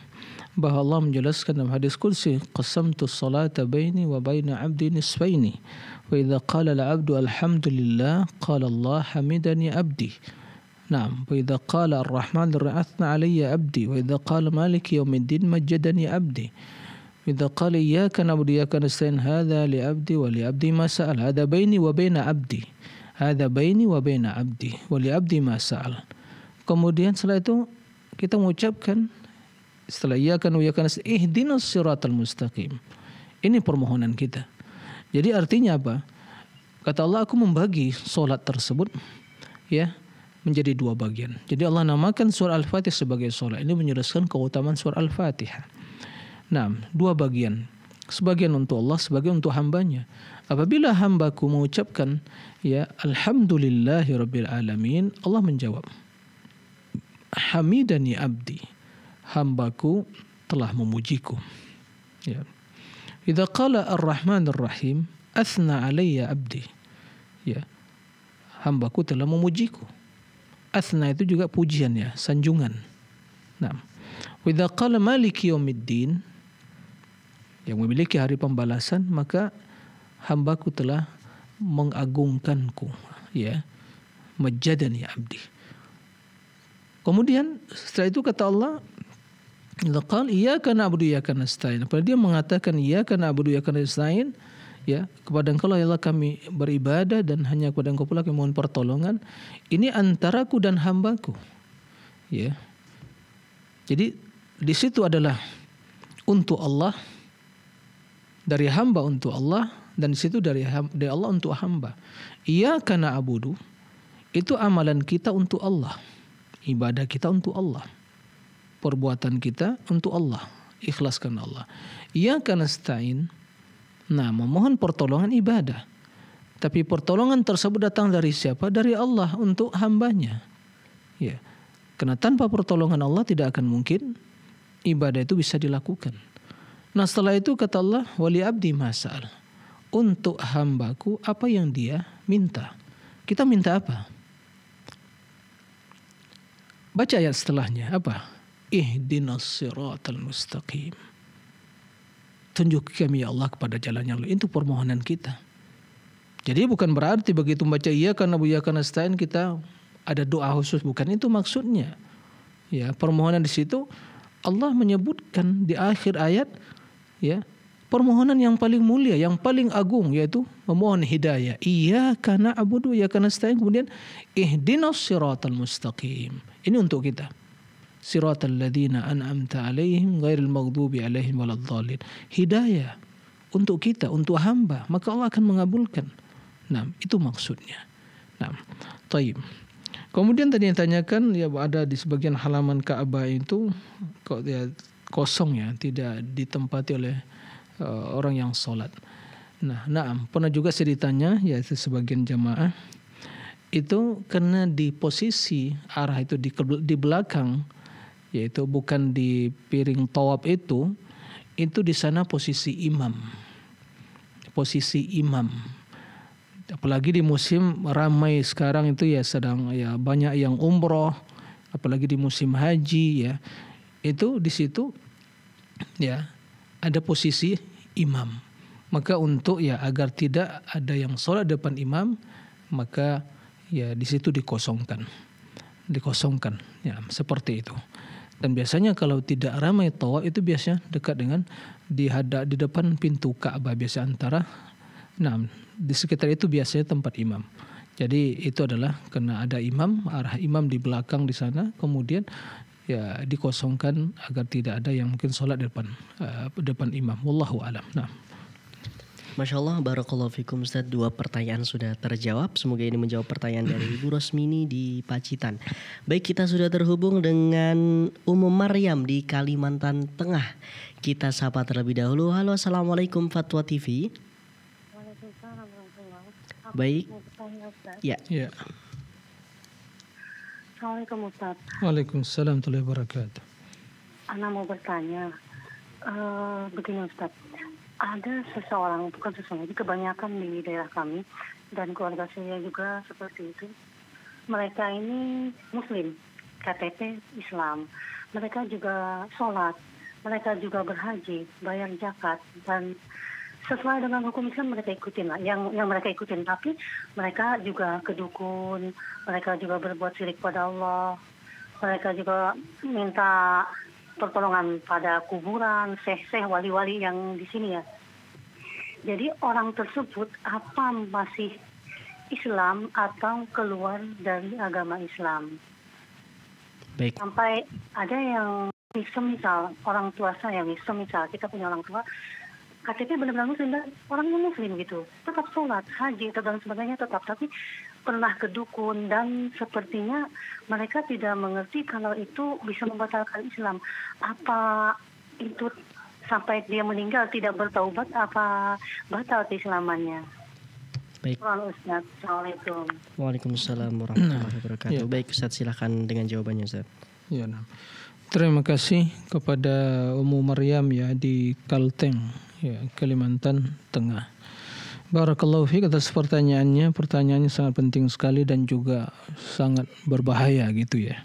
bahwa Allah menjelaskan dalam hadis kursi qasamtu salata baini wa baina abdi nisfaini wa idza qala al-abdu alhamdulillah qala Allah hamidani abdi نعم وإذا قال الرحمن الرحيم abdi. علي عبدي وإذا قال مالك يوم الدين مجدني li 'abdi wa li 'abdi ma sa'al لعبدي baini wa baina 'abdi بيني baini wa baina 'abdi wa li 'abdi ma sa'al kemudian setelah itu kita mengucapkan setelah iyyaka na'budu ihdinas siratal mustaqim ini permohonan kita jadi artinya apa kata Allah aku membagi solat tersebut ya menjadi dua bagian jadi Allah namakan surah Al-Fatihah sebagai solat ini menjelaskan keutamaan surah Al-Fatihah Nah, dua bagian. Sebagian untuk Allah, sebagian untuk hambanya. Apabila hambaku mengucapkan, ya Alhamdulillahirabbil alamin, Allah menjawab, Hamidani abdi, hambaku telah memujiku. Ya. Jika qala ar-Rahman ar-Rahim, asna alayya abdi. Ya. Hambaku telah memujiku. Asna itu juga pujian ya, sanjungan. Nah, Jika kala maliki yang memiliki hari pembalasan maka hambaku telah mengagungkanku ya majadani ya abdi kemudian setelah itu kata Allah Laqal iya karena abdu ia karena stain. Pada dia mengatakan iya karena abdu ia karena stain. Ya, kepada engkau lah ialah kami beribadah dan hanya kepada engkau pula kami mohon pertolongan. Ini antaraku dan hambaku. Ya. Jadi di situ adalah untuk Allah dari hamba untuk Allah dan di situ dari dari Allah untuk hamba. Ia karena abudu itu amalan kita untuk Allah, ibadah kita untuk Allah, perbuatan kita untuk Allah, ikhlaskan Allah. Ia karena stain, nah memohon pertolongan ibadah. Tapi pertolongan tersebut datang dari siapa? Dari Allah untuk hambanya. Ya. Karena tanpa pertolongan Allah tidak akan mungkin ibadah itu bisa dilakukan. Nah setelah itu kata Allah wali abdi masal untuk hambaku apa yang dia minta. Kita minta apa? Baca ayat setelahnya apa? Ihdinas siratal mustaqim. tunjuk kami ya Allah kepada jalan yang Itu permohonan kita. Jadi bukan berarti begitu baca iya karena buya karena setain kita ada doa khusus bukan itu maksudnya. Ya, permohonan di situ Allah menyebutkan di akhir ayat ya permohonan yang paling mulia, yang paling agung yaitu memohon hidayah. Iya karena abudu, ya karena setelah Kemudian ihdinas siratal mustaqim. Ini untuk kita. Siratal ladina an'amta alaihim ghairil maghdubi alaihim الضالين. Hidayah untuk kita, untuk hamba, maka Allah akan mengabulkan. Nah, itu maksudnya. Nah, taib. Kemudian tadi yang tanyakan ya ada di sebagian halaman Ka'bah itu kok ya kosong ya, tidak ditempati oleh uh, orang yang sholat. Nah, nah, pernah juga ceritanya yaitu sebagian jamaah, itu karena di posisi arah itu di, di belakang, yaitu bukan di piring tawab itu, itu di sana posisi imam. Posisi imam apalagi di musim ramai sekarang itu ya sedang ya banyak yang umroh apalagi di musim haji ya itu di situ ya ada posisi imam. Maka untuk ya agar tidak ada yang sholat depan imam, maka ya di situ dikosongkan, dikosongkan, ya seperti itu. Dan biasanya kalau tidak ramai tawaf itu biasanya dekat dengan di di depan pintu Ka'bah biasa antara nah di sekitar itu biasanya tempat imam. Jadi itu adalah karena ada imam, arah imam di belakang di sana, kemudian ya dikosongkan agar tidak ada yang mungkin sholat depan uh, depan imam. Wallahu alam. Nah. Masya Allah, Barakallahu Fikum Ustaz. Dua pertanyaan sudah terjawab. Semoga ini menjawab pertanyaan dari Ibu Rosmini di Pacitan. Baik, kita sudah terhubung dengan Umum Maryam di Kalimantan Tengah. Kita sapa terlebih dahulu. Halo, Assalamualaikum Fatwa TV. Waalaikumsalam. Baik. Ya. ya. Assalamualaikum Ustaz. Waalaikumsalam warahmatullahi wabarakatuh. Ana mau bertanya, uh, begini Ustaz, ada seseorang, bukan seseorang, kebanyakan di daerah kami dan keluarga saya juga seperti itu. Mereka ini Muslim, KTP Islam. Mereka juga sholat, mereka juga berhaji, bayar zakat dan sesuai dengan hukum Islam mereka ikutin lah yang yang mereka ikutin tapi mereka juga kedukun mereka juga berbuat syirik pada Allah mereka juga minta pertolongan pada kuburan seh-seh wali-wali yang di sini ya jadi orang tersebut apa masih Islam atau keluar dari agama Islam Baik. sampai ada yang misal misal orang tua saya misal misal kita punya orang tua KTP benar-benar muslim dan orangnya muslim gitu tetap sholat haji atau dan sebagainya tetap tapi pernah ke dukun dan sepertinya mereka tidak mengerti kalau itu bisa membatalkan Islam apa itu sampai dia meninggal tidak bertaubat apa batal keislamannya Baik. Assalamualaikum. Waalaikumsalam warahmatullahi wabarakatuh. Ya. Baik Ustaz, silahkan dengan jawabannya Ustaz. Ya, nah. Terima kasih kepada Umu Maryam ya di Kalteng ya, Kalimantan Tengah. Barakallahu fiik atas pertanyaannya. Pertanyaannya sangat penting sekali dan juga sangat berbahaya gitu ya.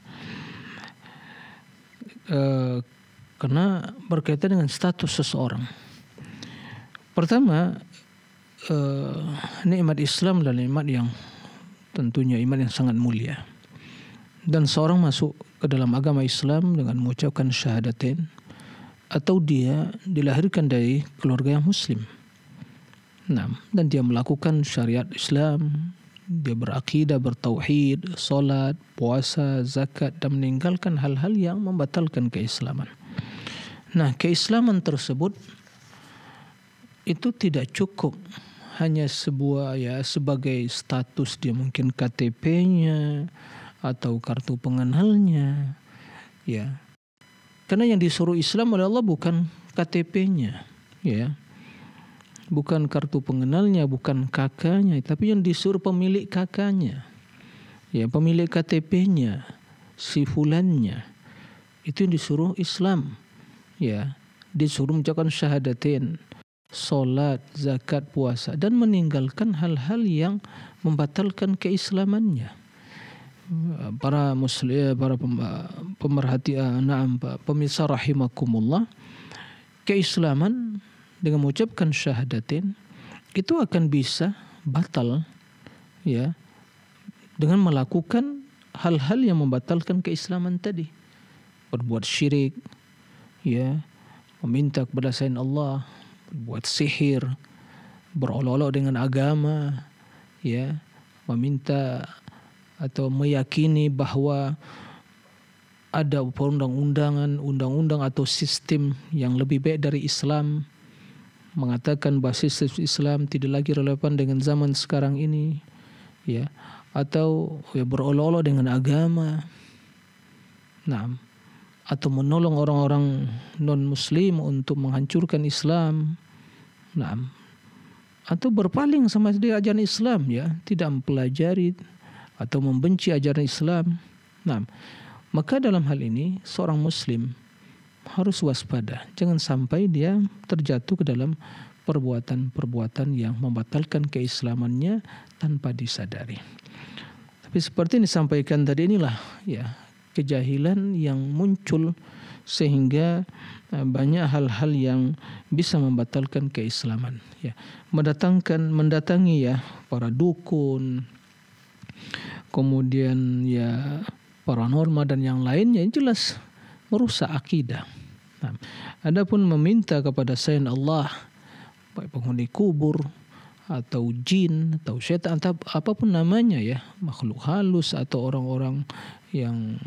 E, karena berkaitan dengan status seseorang. Pertama, e, nikmat Islam dan nikmat yang tentunya iman yang sangat mulia. Dan seorang masuk ke dalam agama Islam dengan mengucapkan syahadatin atau dia dilahirkan dari keluarga yang muslim. Nah, dan dia melakukan syariat Islam, dia berakidah, bertauhid, salat, puasa, zakat dan meninggalkan hal-hal yang membatalkan keislaman. Nah, keislaman tersebut itu tidak cukup hanya sebuah ya sebagai status dia mungkin KTP-nya atau kartu pengenalnya ya karena yang disuruh Islam oleh Allah bukan KTP-nya, ya. Bukan kartu pengenalnya, bukan kakaknya, tapi yang disuruh pemilik kakaknya. Ya, pemilik KTP-nya, si fulannya. Itu yang disuruh Islam. Ya, disuruh mengucapkan syahadatin, salat, zakat, puasa dan meninggalkan hal-hal yang membatalkan keislamannya para muslim eh, para pemerhati eh, naam pemirsa rahimakumullah keislaman dengan mengucapkan syahadatin itu akan bisa batal ya dengan melakukan hal-hal yang membatalkan keislaman tadi berbuat syirik ya meminta kepada selain Allah berbuat sihir berolok-olok dengan agama ya meminta atau meyakini bahwa ada perundang-undangan, undang-undang atau sistem yang lebih baik dari Islam mengatakan bahwa sistem Islam tidak lagi relevan dengan zaman sekarang ini ya atau ya berolok dengan agama. Nah, atau menolong orang-orang non-muslim untuk menghancurkan Islam. Nah, atau berpaling sama ajaran Islam ya, tidak mempelajari atau membenci ajaran Islam. Nah, maka dalam hal ini seorang muslim harus waspada, jangan sampai dia terjatuh ke dalam perbuatan-perbuatan yang membatalkan keislamannya tanpa disadari. Tapi seperti yang disampaikan tadi inilah ya kejahilan yang muncul sehingga eh, banyak hal-hal yang bisa membatalkan keislaman ya mendatangkan mendatangi ya para dukun kemudian ya paranormal dan yang lainnya jelas merusak akidah. Nah, adapun meminta kepada selain Allah baik penghuni kubur atau jin atau setan atau apapun namanya ya makhluk halus atau orang-orang yang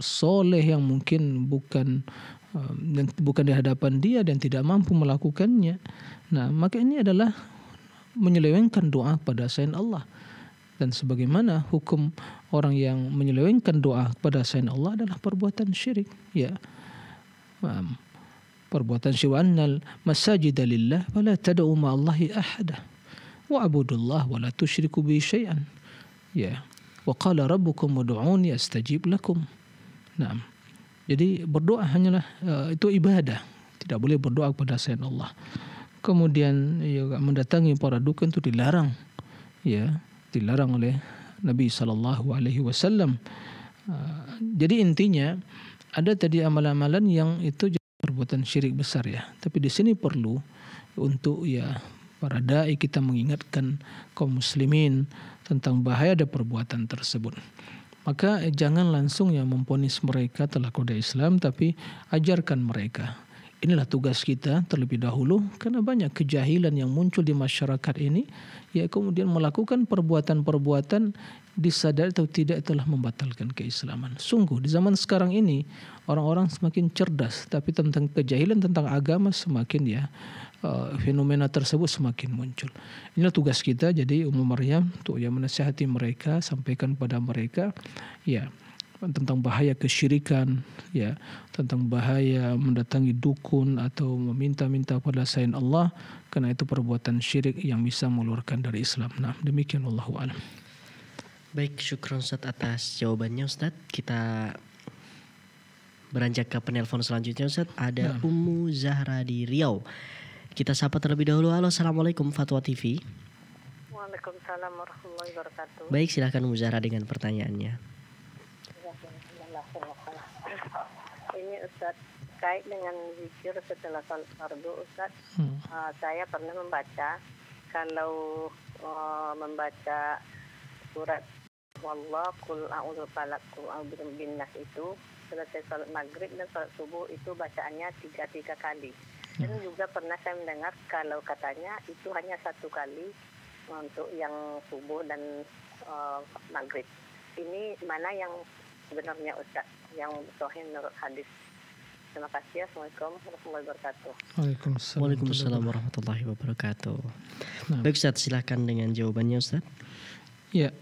soleh yang mungkin bukan dan eh, bukan di hadapan dia dan tidak mampu melakukannya. Nah, maka ini adalah menyelewengkan doa pada selain Allah dan sebagaimana hukum orang yang menyelewengkan doa kepada selain Allah adalah perbuatan syirik ya um, perbuatan syirik annal masajida lillah fala tad'u ma'allahi ahada wa'budullah wa la tusyriku bi syai'an ya wa qala rabbukum ud'uni astajib lakum nah jadi berdoa hanyalah uh, itu ibadah tidak boleh berdoa kepada selain Allah kemudian ya, mendatangi para dukun itu dilarang ya dilarang oleh Nabi Shallallahu Alaihi Wasallam. Eh, jadi intinya ada tadi amalan-amalan yang itu perbuatan syirik besar ya. Tapi di sini perlu untuk ya para dai kita mengingatkan kaum muslimin tentang bahaya dari perbuatan tersebut. Maka jangan langsung yang memponis mereka telah kuda Islam, tapi ajarkan mereka Inilah tugas kita terlebih dahulu karena banyak kejahilan yang muncul di masyarakat ini ya kemudian melakukan perbuatan-perbuatan disadari atau tidak telah membatalkan keislaman. Sungguh di zaman sekarang ini orang-orang semakin cerdas tapi tentang kejahilan tentang agama semakin ya eh, fenomena tersebut semakin muncul. Inilah tugas kita jadi Umum Maryam untuk ya menasihati mereka, sampaikan pada mereka ya tentang bahaya kesyirikan ya tentang bahaya mendatangi dukun atau meminta-minta pada selain Allah karena itu perbuatan syirik yang bisa melurkan dari Islam. Nah, demikian wallahu alam. Baik, syukron Ustaz atas jawabannya Ustaz. Kita beranjak ke penelpon selanjutnya Ustaz. Ada nah. Ummu Zahra di Riau. Kita sapa terlebih dahulu. Halo, Assalamualaikum Fatwa TV. Waalaikumsalam warahmatullahi wabarakatuh. Baik, silahkan Ummu Zahra dengan pertanyaannya. Ustaz terkait dengan zikir setelah salat fardu Ustaz hmm. uh, saya pernah membaca kalau uh, membaca surat Wallah kul a'udzu falak kul a'udzu binnas itu selesai salat maghrib dan salat subuh itu bacaannya tiga tiga kali hmm. dan juga pernah saya mendengar kalau katanya itu hanya satu kali untuk yang subuh dan uh, maghrib ini mana yang sebenarnya Ustaz yang sohin menurut hadis Terima kasih. Ya. Assalamualaikum warahmatullahi wabarakatuh. Waalaikumsalam, Waalaikumsalam warahmatullahi wabarakatuh. Nah. Baik Ustaz, silahkan dengan jawabannya Ustaz. Ya.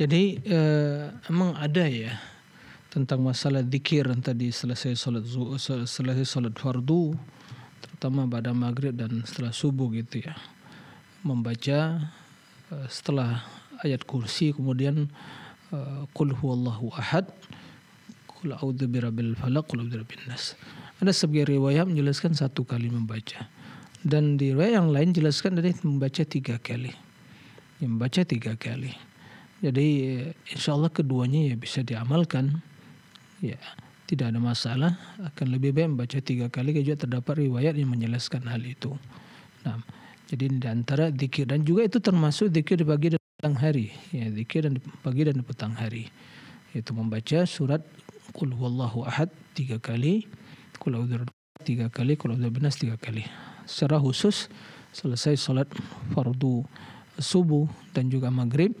Jadi eh, emang ada ya tentang masalah zikir tadi selesai sholat selesai sholat fardu terutama pada maghrib dan setelah subuh gitu ya membaca eh, setelah ayat kursi kemudian eh, kul huwallahu ahad Qul a'udzu birabbil falaq, qul nas. Ada sebagian riwayat menjelaskan satu kali membaca. Dan di riwayat yang lain jelaskan dari membaca tiga kali. membaca tiga kali. Jadi eh, insya Allah keduanya ya bisa diamalkan. Ya tidak ada masalah. Akan lebih baik membaca tiga kali. Juga terdapat riwayat yang menjelaskan hal itu. Nah, jadi di antara dikir dan juga itu termasuk dikir di pagi dan petang hari. Ya, zikir dan pagi dan petang hari. Itu membaca surat Qul huwallahu ahad tiga kali, Qul tiga kali, Qul binas tiga kali. Secara khusus selesai sholat fardu subuh dan juga maghrib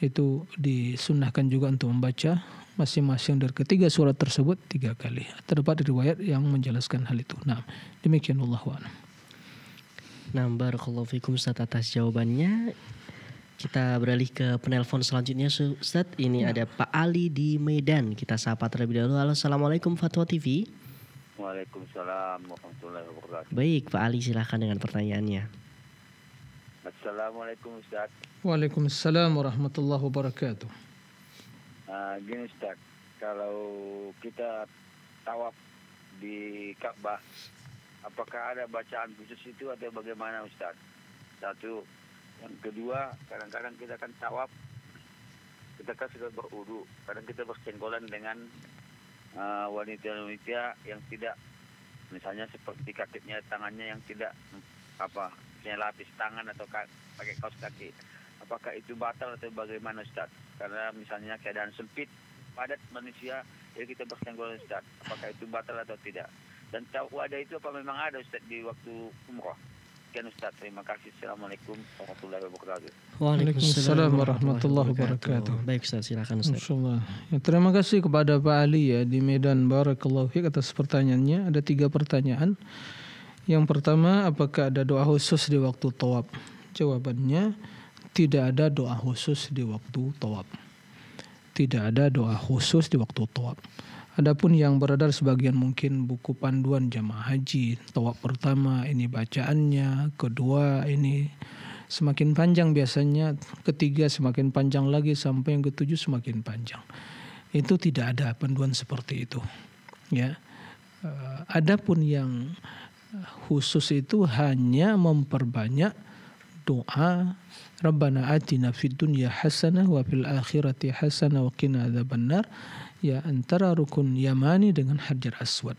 itu disunahkan juga untuk membaca masing-masing dari ketiga surat tersebut tiga kali. Terdapat riwayat yang menjelaskan hal itu. Nah, demikian Allah Nah, barakallahu fikum Ustaz atas jawabannya. Kita beralih ke penelpon selanjutnya Ustaz. Ini ya. ada Pak Ali di Medan. Kita sapa terlebih dahulu. Halo, Assalamualaikum Fatwa TV. Waalaikumsalam warahmatullahi wabarakatuh. Baik, Pak Ali silahkan dengan pertanyaannya. Assalamualaikum Ustaz. Waalaikumsalam warahmatullahi wabarakatuh. Uh, gini Ustaz, kalau kita tawaf di Ka'bah, apakah ada bacaan khusus itu atau bagaimana Ustaz? Satu, yang kedua, kadang-kadang kita kan tawaf, kita kan sudah berudu. Kadang kita bersenggolan dengan eh, wanita-wanita uh, yang tidak, misalnya seperti kakinya, tangannya yang tidak apa, misalnya lapis tangan atau ka pakai kaos kaki. Apakah itu batal atau bagaimana Ustaz? Karena misalnya keadaan sempit, padat manusia, ya kita bersenggolan Ustaz. Apakah itu batal atau tidak? Dan tahu ada itu apa memang ada Ustaz di waktu umroh? Demikian Ustaz. Terima kasih. Assalamualaikum warahmatullahi wabarakatuh. Waalaikumsalam warahmatullahi wabarakatuh. Baik Ustaz, silakan Ustaz. Insyaallah. Ya, terima kasih kepada Pak Ali ya di Medan Barakallahu Fik atas pertanyaannya. Ada tiga pertanyaan. Yang pertama, apakah ada doa khusus di waktu tawab? Jawabannya, tidak ada doa khusus di waktu tawab. Tidak ada doa khusus di waktu tawab. Adapun yang beredar sebagian mungkin buku panduan jamaah haji, tawak pertama ini bacaannya, kedua ini semakin panjang biasanya, ketiga semakin panjang lagi sampai yang ketujuh semakin panjang. Itu tidak ada panduan seperti itu. Ya. Eh, adapun yang khusus itu hanya memperbanyak doa Rabbana atina fid dunya hasanah wa fil akhirati hasanah wa qina adzabannar ya antara rukun Yamani dengan Hajar Aswad.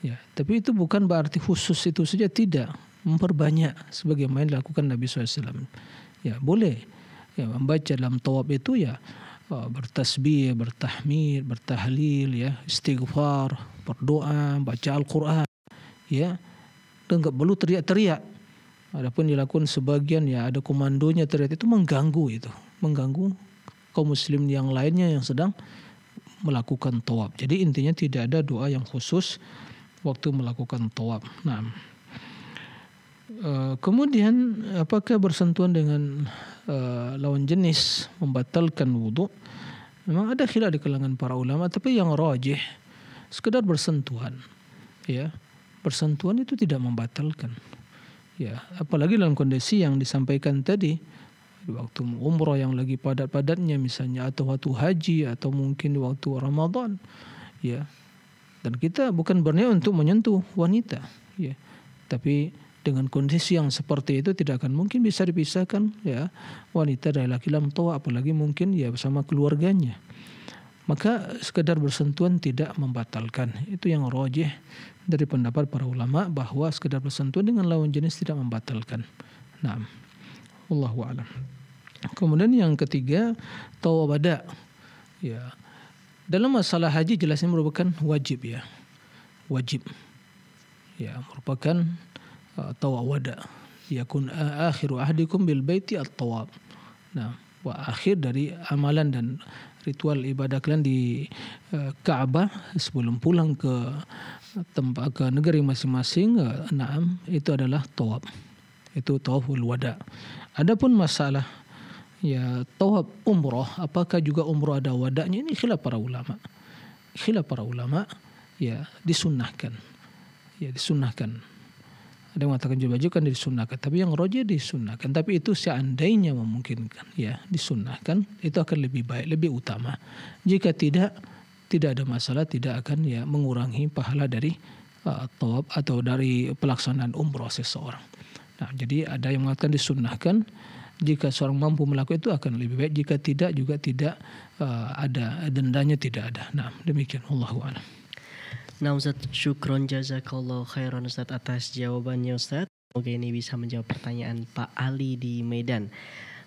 Ya, tapi itu bukan berarti khusus itu saja tidak memperbanyak sebagaimana dilakukan Nabi SAW. Ya boleh ya membaca dalam tawab itu ya e, bertasbih, bertahmid, bertahlil, ya istighfar, berdoa, baca Al-Quran, ya dan nggak perlu teriak-teriak. Adapun dilakukan sebagian ya ada komandonya teriak itu mengganggu itu, mengganggu kaum muslim yang lainnya yang sedang melakukan tawab. Jadi intinya tidak ada doa yang khusus waktu melakukan tawab. Nah, eh, kemudian apakah bersentuhan dengan eh, lawan jenis membatalkan wudhu? Memang ada khilaf di kalangan para ulama, tapi yang rajih sekedar bersentuhan, ya bersentuhan itu tidak membatalkan. Ya, apalagi dalam kondisi yang disampaikan tadi, di waktu umroh yang lagi padat-padatnya misalnya atau waktu haji atau mungkin di waktu Ramadan ya dan kita bukan berniat untuk menyentuh wanita ya tapi dengan kondisi yang seperti itu tidak akan mungkin bisa dipisahkan ya wanita dari laki toa apalagi mungkin ya bersama keluarganya maka sekedar bersentuhan tidak membatalkan itu yang rojih dari pendapat para ulama bahwa sekedar bersentuhan dengan lawan jenis tidak membatalkan nah Wallahu a'lam. Kemudian yang ketiga tawabada. Ya. Dalam masalah haji jelasnya merupakan wajib ya. Wajib. Ya, merupakan uh, tawabada. Yakun uh, akhiru ahdikum bil baiti at-tawab. Nah, wa akhir dari amalan dan ritual ibadah kalian di uh, Ka'bah sebelum pulang ke tempat ke negeri masing-masing uh, naam itu adalah tawab. Itu tawaful wada. Adapun masalah ya tawab umroh, apakah juga umroh ada wadahnya ini khilaf para ulama. Khilaf para ulama ya disunnahkan. Ya disunnahkan. Ada yang mengatakan kan disunnahkan, tapi yang roja disunnahkan. Tapi itu seandainya memungkinkan, ya disunnahkan itu akan lebih baik, lebih utama. Jika tidak, tidak ada masalah, tidak akan ya mengurangi pahala dari uh, tawab atau dari pelaksanaan umroh seseorang. Nah, jadi ada yang mengatakan disunnahkan jika seorang mampu melakukan itu akan lebih baik jika tidak juga tidak uh, ada dendanya tidak ada. Nah, demikian Allah a'lam. Nah Ustaz, syukron jazakallah khairan Ustaz atas jawabannya Ustaz. Semoga ini bisa menjawab pertanyaan Pak Ali di Medan.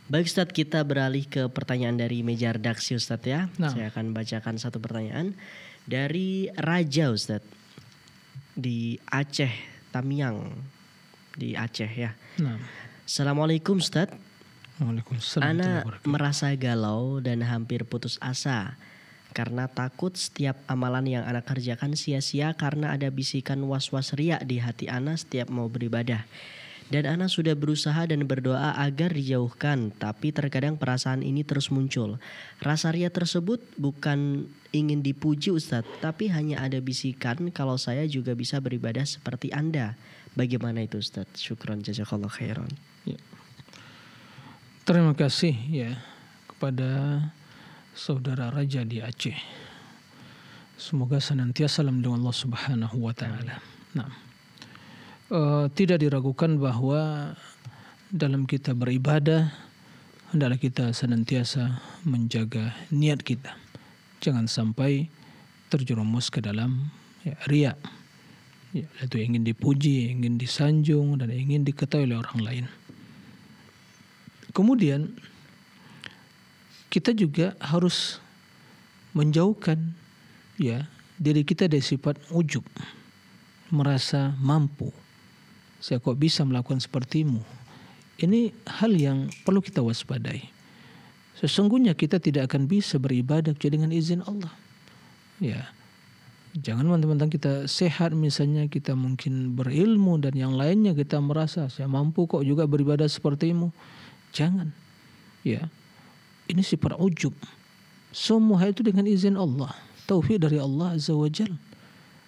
Baik Ustaz, kita beralih ke pertanyaan dari meja redaksi Ustaz ya. Nah. Saya akan bacakan satu pertanyaan dari Raja Ustaz di Aceh Tamiang di Aceh ya. Nah. Assalamualaikum Ustaz. Waalaikumsalam. Ana merasa galau dan hampir putus asa karena takut setiap amalan yang anak kerjakan sia-sia karena ada bisikan was-was riak di hati Ana setiap mau beribadah. Dan Ana sudah berusaha dan berdoa agar dijauhkan, tapi terkadang perasaan ini terus muncul. Rasa ria tersebut bukan ingin dipuji Ustadz, tapi hanya ada bisikan kalau saya juga bisa beribadah seperti Anda. Bagaimana itu Ustaz? Syukron jazakallah khairan. Ya. Terima kasih ya kepada saudara Raja di Aceh. Semoga senantiasa dalam dengan Allah Subhanahu wa taala. Nah, e, tidak diragukan bahwa dalam kita beribadah hendaklah kita senantiasa menjaga niat kita. Jangan sampai terjerumus ke dalam ya, yaitu ingin dipuji, ingin disanjung, dan ingin diketahui oleh orang lain. Kemudian, kita juga harus menjauhkan ya diri kita dari sifat ujub, merasa mampu. Saya kok bisa melakukan sepertimu. Ini hal yang perlu kita waspadai. Sesungguhnya kita tidak akan bisa beribadah kecuali dengan izin Allah. Ya, Jangan mentang-mentang kita sehat misalnya kita mungkin berilmu dan yang lainnya kita merasa saya mampu kok juga beribadah sepertimu. Jangan. Ya. Ini sifat ujub. Semua itu dengan izin Allah, taufik dari Allah Azza wa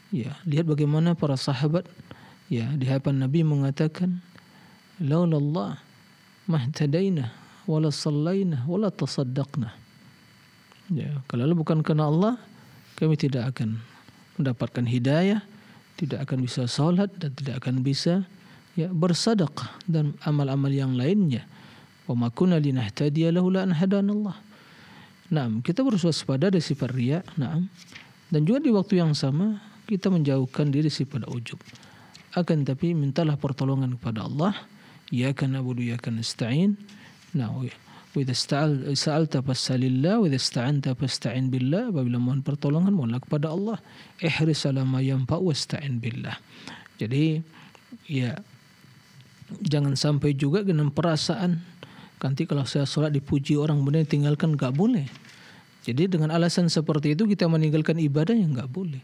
Ya, lihat bagaimana para sahabat ya di hadapan Nabi mengatakan laun Allah mahtadaina wala sallaina wala tasaddaqna. Ya, kalau bukan karena Allah kami tidak akan mendapatkan hidayah, tidak akan bisa sholat dan tidak akan bisa ya bersadaqah dan amal-amal yang lainnya. Wa ma kunna linahtadiya laula an hadanallah. Nah, kita harus waspada dari sifat riya. Nah, dan juga di waktu yang sama kita menjauhkan diri sifat ujub. Akan tapi mintalah pertolongan kepada Allah. Oh ya kan Abu ya kan nasta'in. Nah, Wa sa'alta fas'alillah, wa ista'anta fasta'in billah. Apabila mohon pertolongan, mohonlah kepada Allah. Ihris alama yanfa' wasta'in Jadi ya jangan sampai juga dengan perasaan nanti kalau saya sholat dipuji orang benar tinggalkan Gak boleh jadi dengan alasan seperti itu kita meninggalkan ibadah yang gak boleh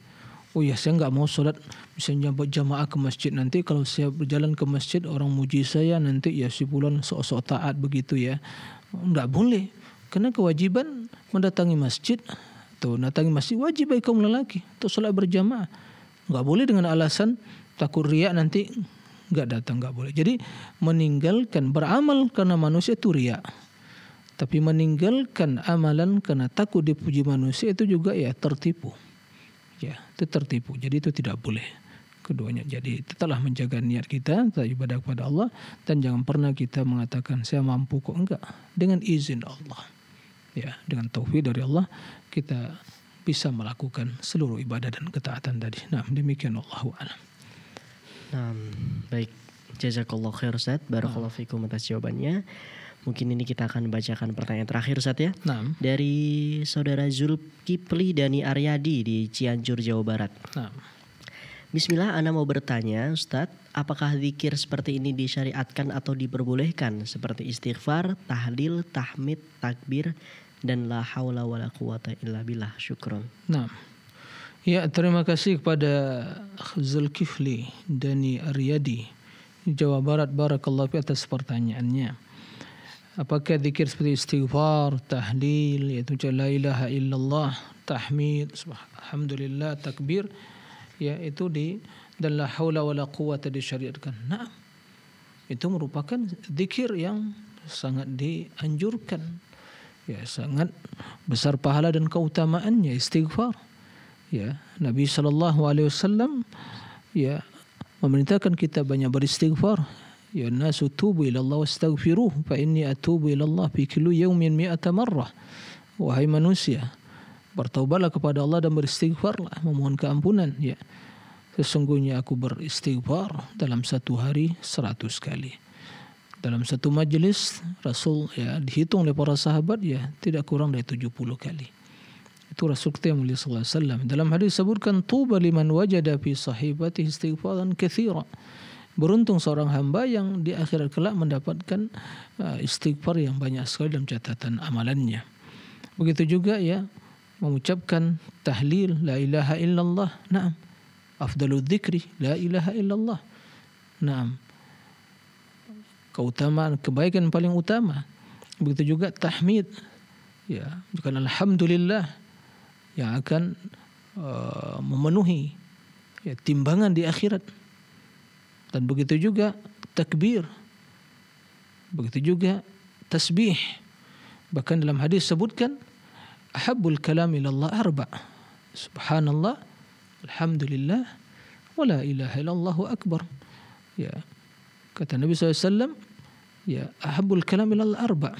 oh ya saya nggak mau sholat misalnya jamaah ke masjid nanti kalau saya berjalan ke masjid orang muji saya nanti ya si bulan sok-sok taat begitu ya nggak boleh karena kewajiban mendatangi masjid atau datangi masjid wajib bagi kaum lelaki untuk sholat berjamaah nggak boleh dengan alasan takut riak nanti nggak datang nggak boleh jadi meninggalkan beramal karena manusia itu riak tapi meninggalkan amalan karena takut dipuji manusia itu juga ya tertipu ya itu tertipu jadi itu tidak boleh keduanya. Jadi tetaplah menjaga niat kita tetap ibadah kepada Allah dan jangan pernah kita mengatakan saya mampu kok enggak dengan izin Allah. Ya, dengan taufik dari Allah kita bisa melakukan seluruh ibadah dan ketaatan tadi. Nah, demikian Allah a'lam. Nah, baik. Jazakallah khair Ustaz. Barakallahu fikum atas jawabannya. Mungkin ini kita akan bacakan pertanyaan terakhir Ustaz ya. Nah. Dari saudara Zulkifli Dani Aryadi di Cianjur, Jawa Barat. Nah. Bismillah, Anda mau bertanya, Ustadz, apakah zikir seperti ini disyariatkan atau diperbolehkan seperti istighfar, tahlil, tahmid, takbir, dan la wa la quwata illa billah. Syukron. Nah. Ya, terima kasih kepada Zulkifli Dani Aryadi Jawa Barat barakallahu atas pertanyaannya. Apakah zikir seperti istighfar, tahlil, yaitu la ilaha illallah, tahmid, subhanallah, alhamdulillah, takbir, ya itu di dan la haula wala quwata disyariatkan. Nah, itu merupakan zikir yang sangat dianjurkan. Ya, sangat besar pahala dan keutamaannya istighfar. Ya, Nabi sallallahu alaihi wasallam ya memerintahkan kita banyak beristighfar. Ya nasu tubu ila Allah wastaghfiruh fa inni atubu ila Allah fi kulli yawmin mi'ata marrah. Wahai manusia, bertaubatlah kepada Allah dan beristighfarlah memohon keampunan ya sesungguhnya aku beristighfar dalam satu hari seratus kali dalam satu majelis Rasul ya dihitung oleh para sahabat ya tidak kurang dari 70 kali itu Rasul kita mulia sallallahu alaihi wasallam dalam hadis sebutkan tuba liman wajada fi sahibati istighfaran katsira beruntung seorang hamba yang di akhirat kelak mendapatkan uh, istighfar yang banyak sekali dalam catatan amalannya begitu juga ya mengucapkan tahlil la ilaha illallah. Naam. afdalul dzikri la ilaha illallah. Naam. Keutamaan kebaikan paling utama. Begitu juga tahmid. Ya, bukan alhamdulillah yang akan uh, memenuhi ya, timbangan di akhirat. Dan begitu juga takbir. Begitu juga tasbih. Bahkan dalam hadis sebutkan Ahabul kalam ilallah arba. Subhanallah, alhamdulillah, wa la ilaha illallahu akbar. Ya. Kata Nabi SAW, ya Ahabul kalam ilallah arba.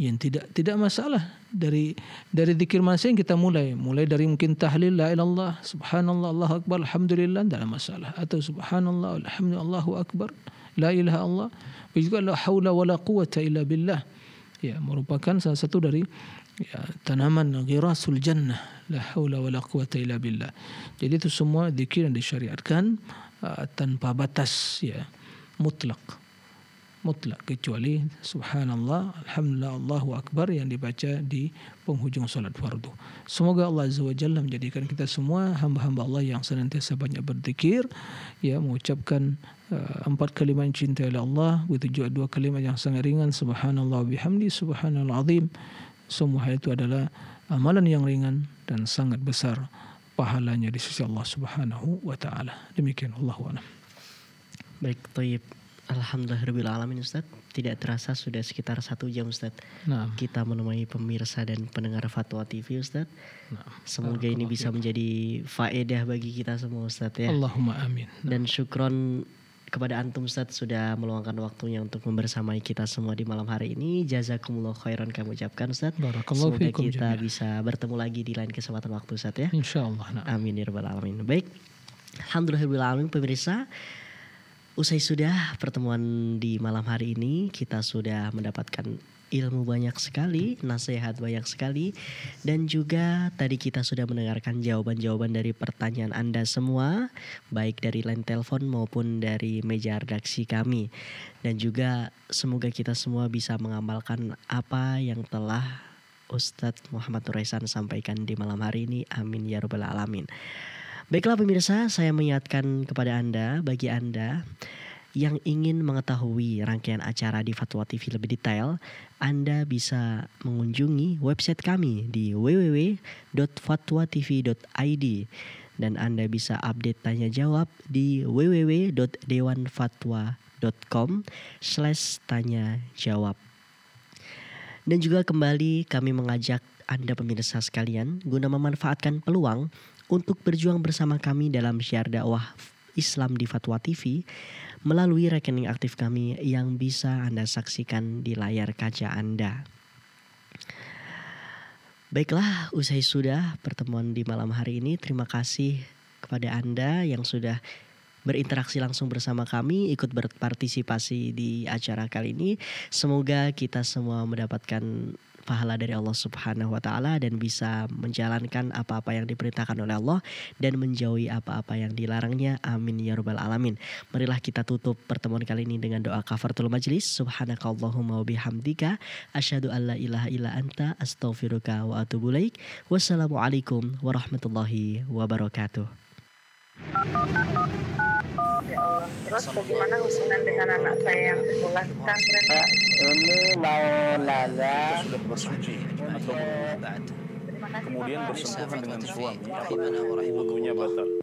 Yang tidak tidak masalah dari dari dikir mana yang kita mulai mulai dari mungkin tahlil la ilallah subhanallah Allahu akbar alhamdulillah tidak masalah atau subhanallah alhamdulillah Allahu akbar la ilaha Allah juga la haula wala quwata illa billah ya merupakan salah satu dari ya, tanaman girasul jannah la haula wala quwata illa billah jadi itu semua zikir yang disyariatkan uh, tanpa batas ya mutlak mutlak kecuali subhanallah alhamdulillah allahu akbar yang dibaca di penghujung solat fardu semoga Allah azza wajalla menjadikan kita semua hamba-hamba Allah yang senantiasa banyak berzikir ya mengucapkan uh, empat kalimat cinta oleh Allah begitu juga dua kalimat yang sangat ringan subhanallah bihamdi subhanal azim semua hal itu adalah amalan yang ringan dan sangat besar pahalanya di sisi Allah Subhanahu wa taala. Demikian Allah a'lam. Baik, Toyib. Alhamdulillah alamin Ustaz. Tidak terasa sudah sekitar satu jam Ustaz. Nah. Kita menemani pemirsa dan pendengar Fatwa TV Ustaz. Nah. Semoga Allah ini bisa menjadi faedah bagi kita semua Ustaz ya. Allahumma amin. Nah. Dan syukron kepada antum Ustaz sudah meluangkan waktunya untuk membersamai kita semua di malam hari ini. Jazakumullah khairan kami ucapkan Ustaz. Barakallahu Semoga kita bisa bertemu lagi di lain kesempatan waktu Ustaz ya. Insyaallah. Nah. Amin ya rabbal alamin. Baik. Alhamdulillah alamin pemirsa. Usai sudah pertemuan di malam hari ini kita sudah mendapatkan ilmu banyak sekali, nasihat banyak sekali, dan juga tadi kita sudah mendengarkan jawaban-jawaban dari pertanyaan Anda semua, baik dari line telepon maupun dari meja redaksi kami. Dan juga semoga kita semua bisa mengamalkan apa yang telah Ustadz Muhammad Nuraisan sampaikan di malam hari ini. Amin ya rabbal alamin. Baiklah pemirsa, saya mengingatkan kepada Anda, bagi Anda yang ingin mengetahui rangkaian acara di Fatwa TV lebih detail, Anda bisa mengunjungi website kami di www.fatwatv.id dan Anda bisa update tanya jawab di www.dewanfatwa.com slash tanya jawab. Dan juga kembali kami mengajak Anda pemirsa sekalian guna memanfaatkan peluang untuk berjuang bersama kami dalam syiar dakwah Islam di Fatwa TV melalui rekening aktif kami yang bisa Anda saksikan di layar kaca Anda. Baiklah, usai sudah pertemuan di malam hari ini. Terima kasih kepada Anda yang sudah berinteraksi langsung bersama kami, ikut berpartisipasi di acara kali ini. Semoga kita semua mendapatkan pahala dari Allah Subhanahu wa taala dan bisa menjalankan apa-apa yang diperintahkan oleh Allah dan menjauhi apa-apa yang dilarangnya. Amin ya rabbal alamin. Marilah kita tutup pertemuan kali ini dengan doa kafaratul majelis. Subhanakallahumma wa bihamdika asyhadu an la ilaha illa anta astaghfiruka wa atubu ilaik. Wassalamualaikum warahmatullahi wabarakatuh. Ya Allah. Terus bagaimana hubungan dengan anak saya yang sekolah di Ini mau Kemudian bersekutu dengan suami, tapi batal.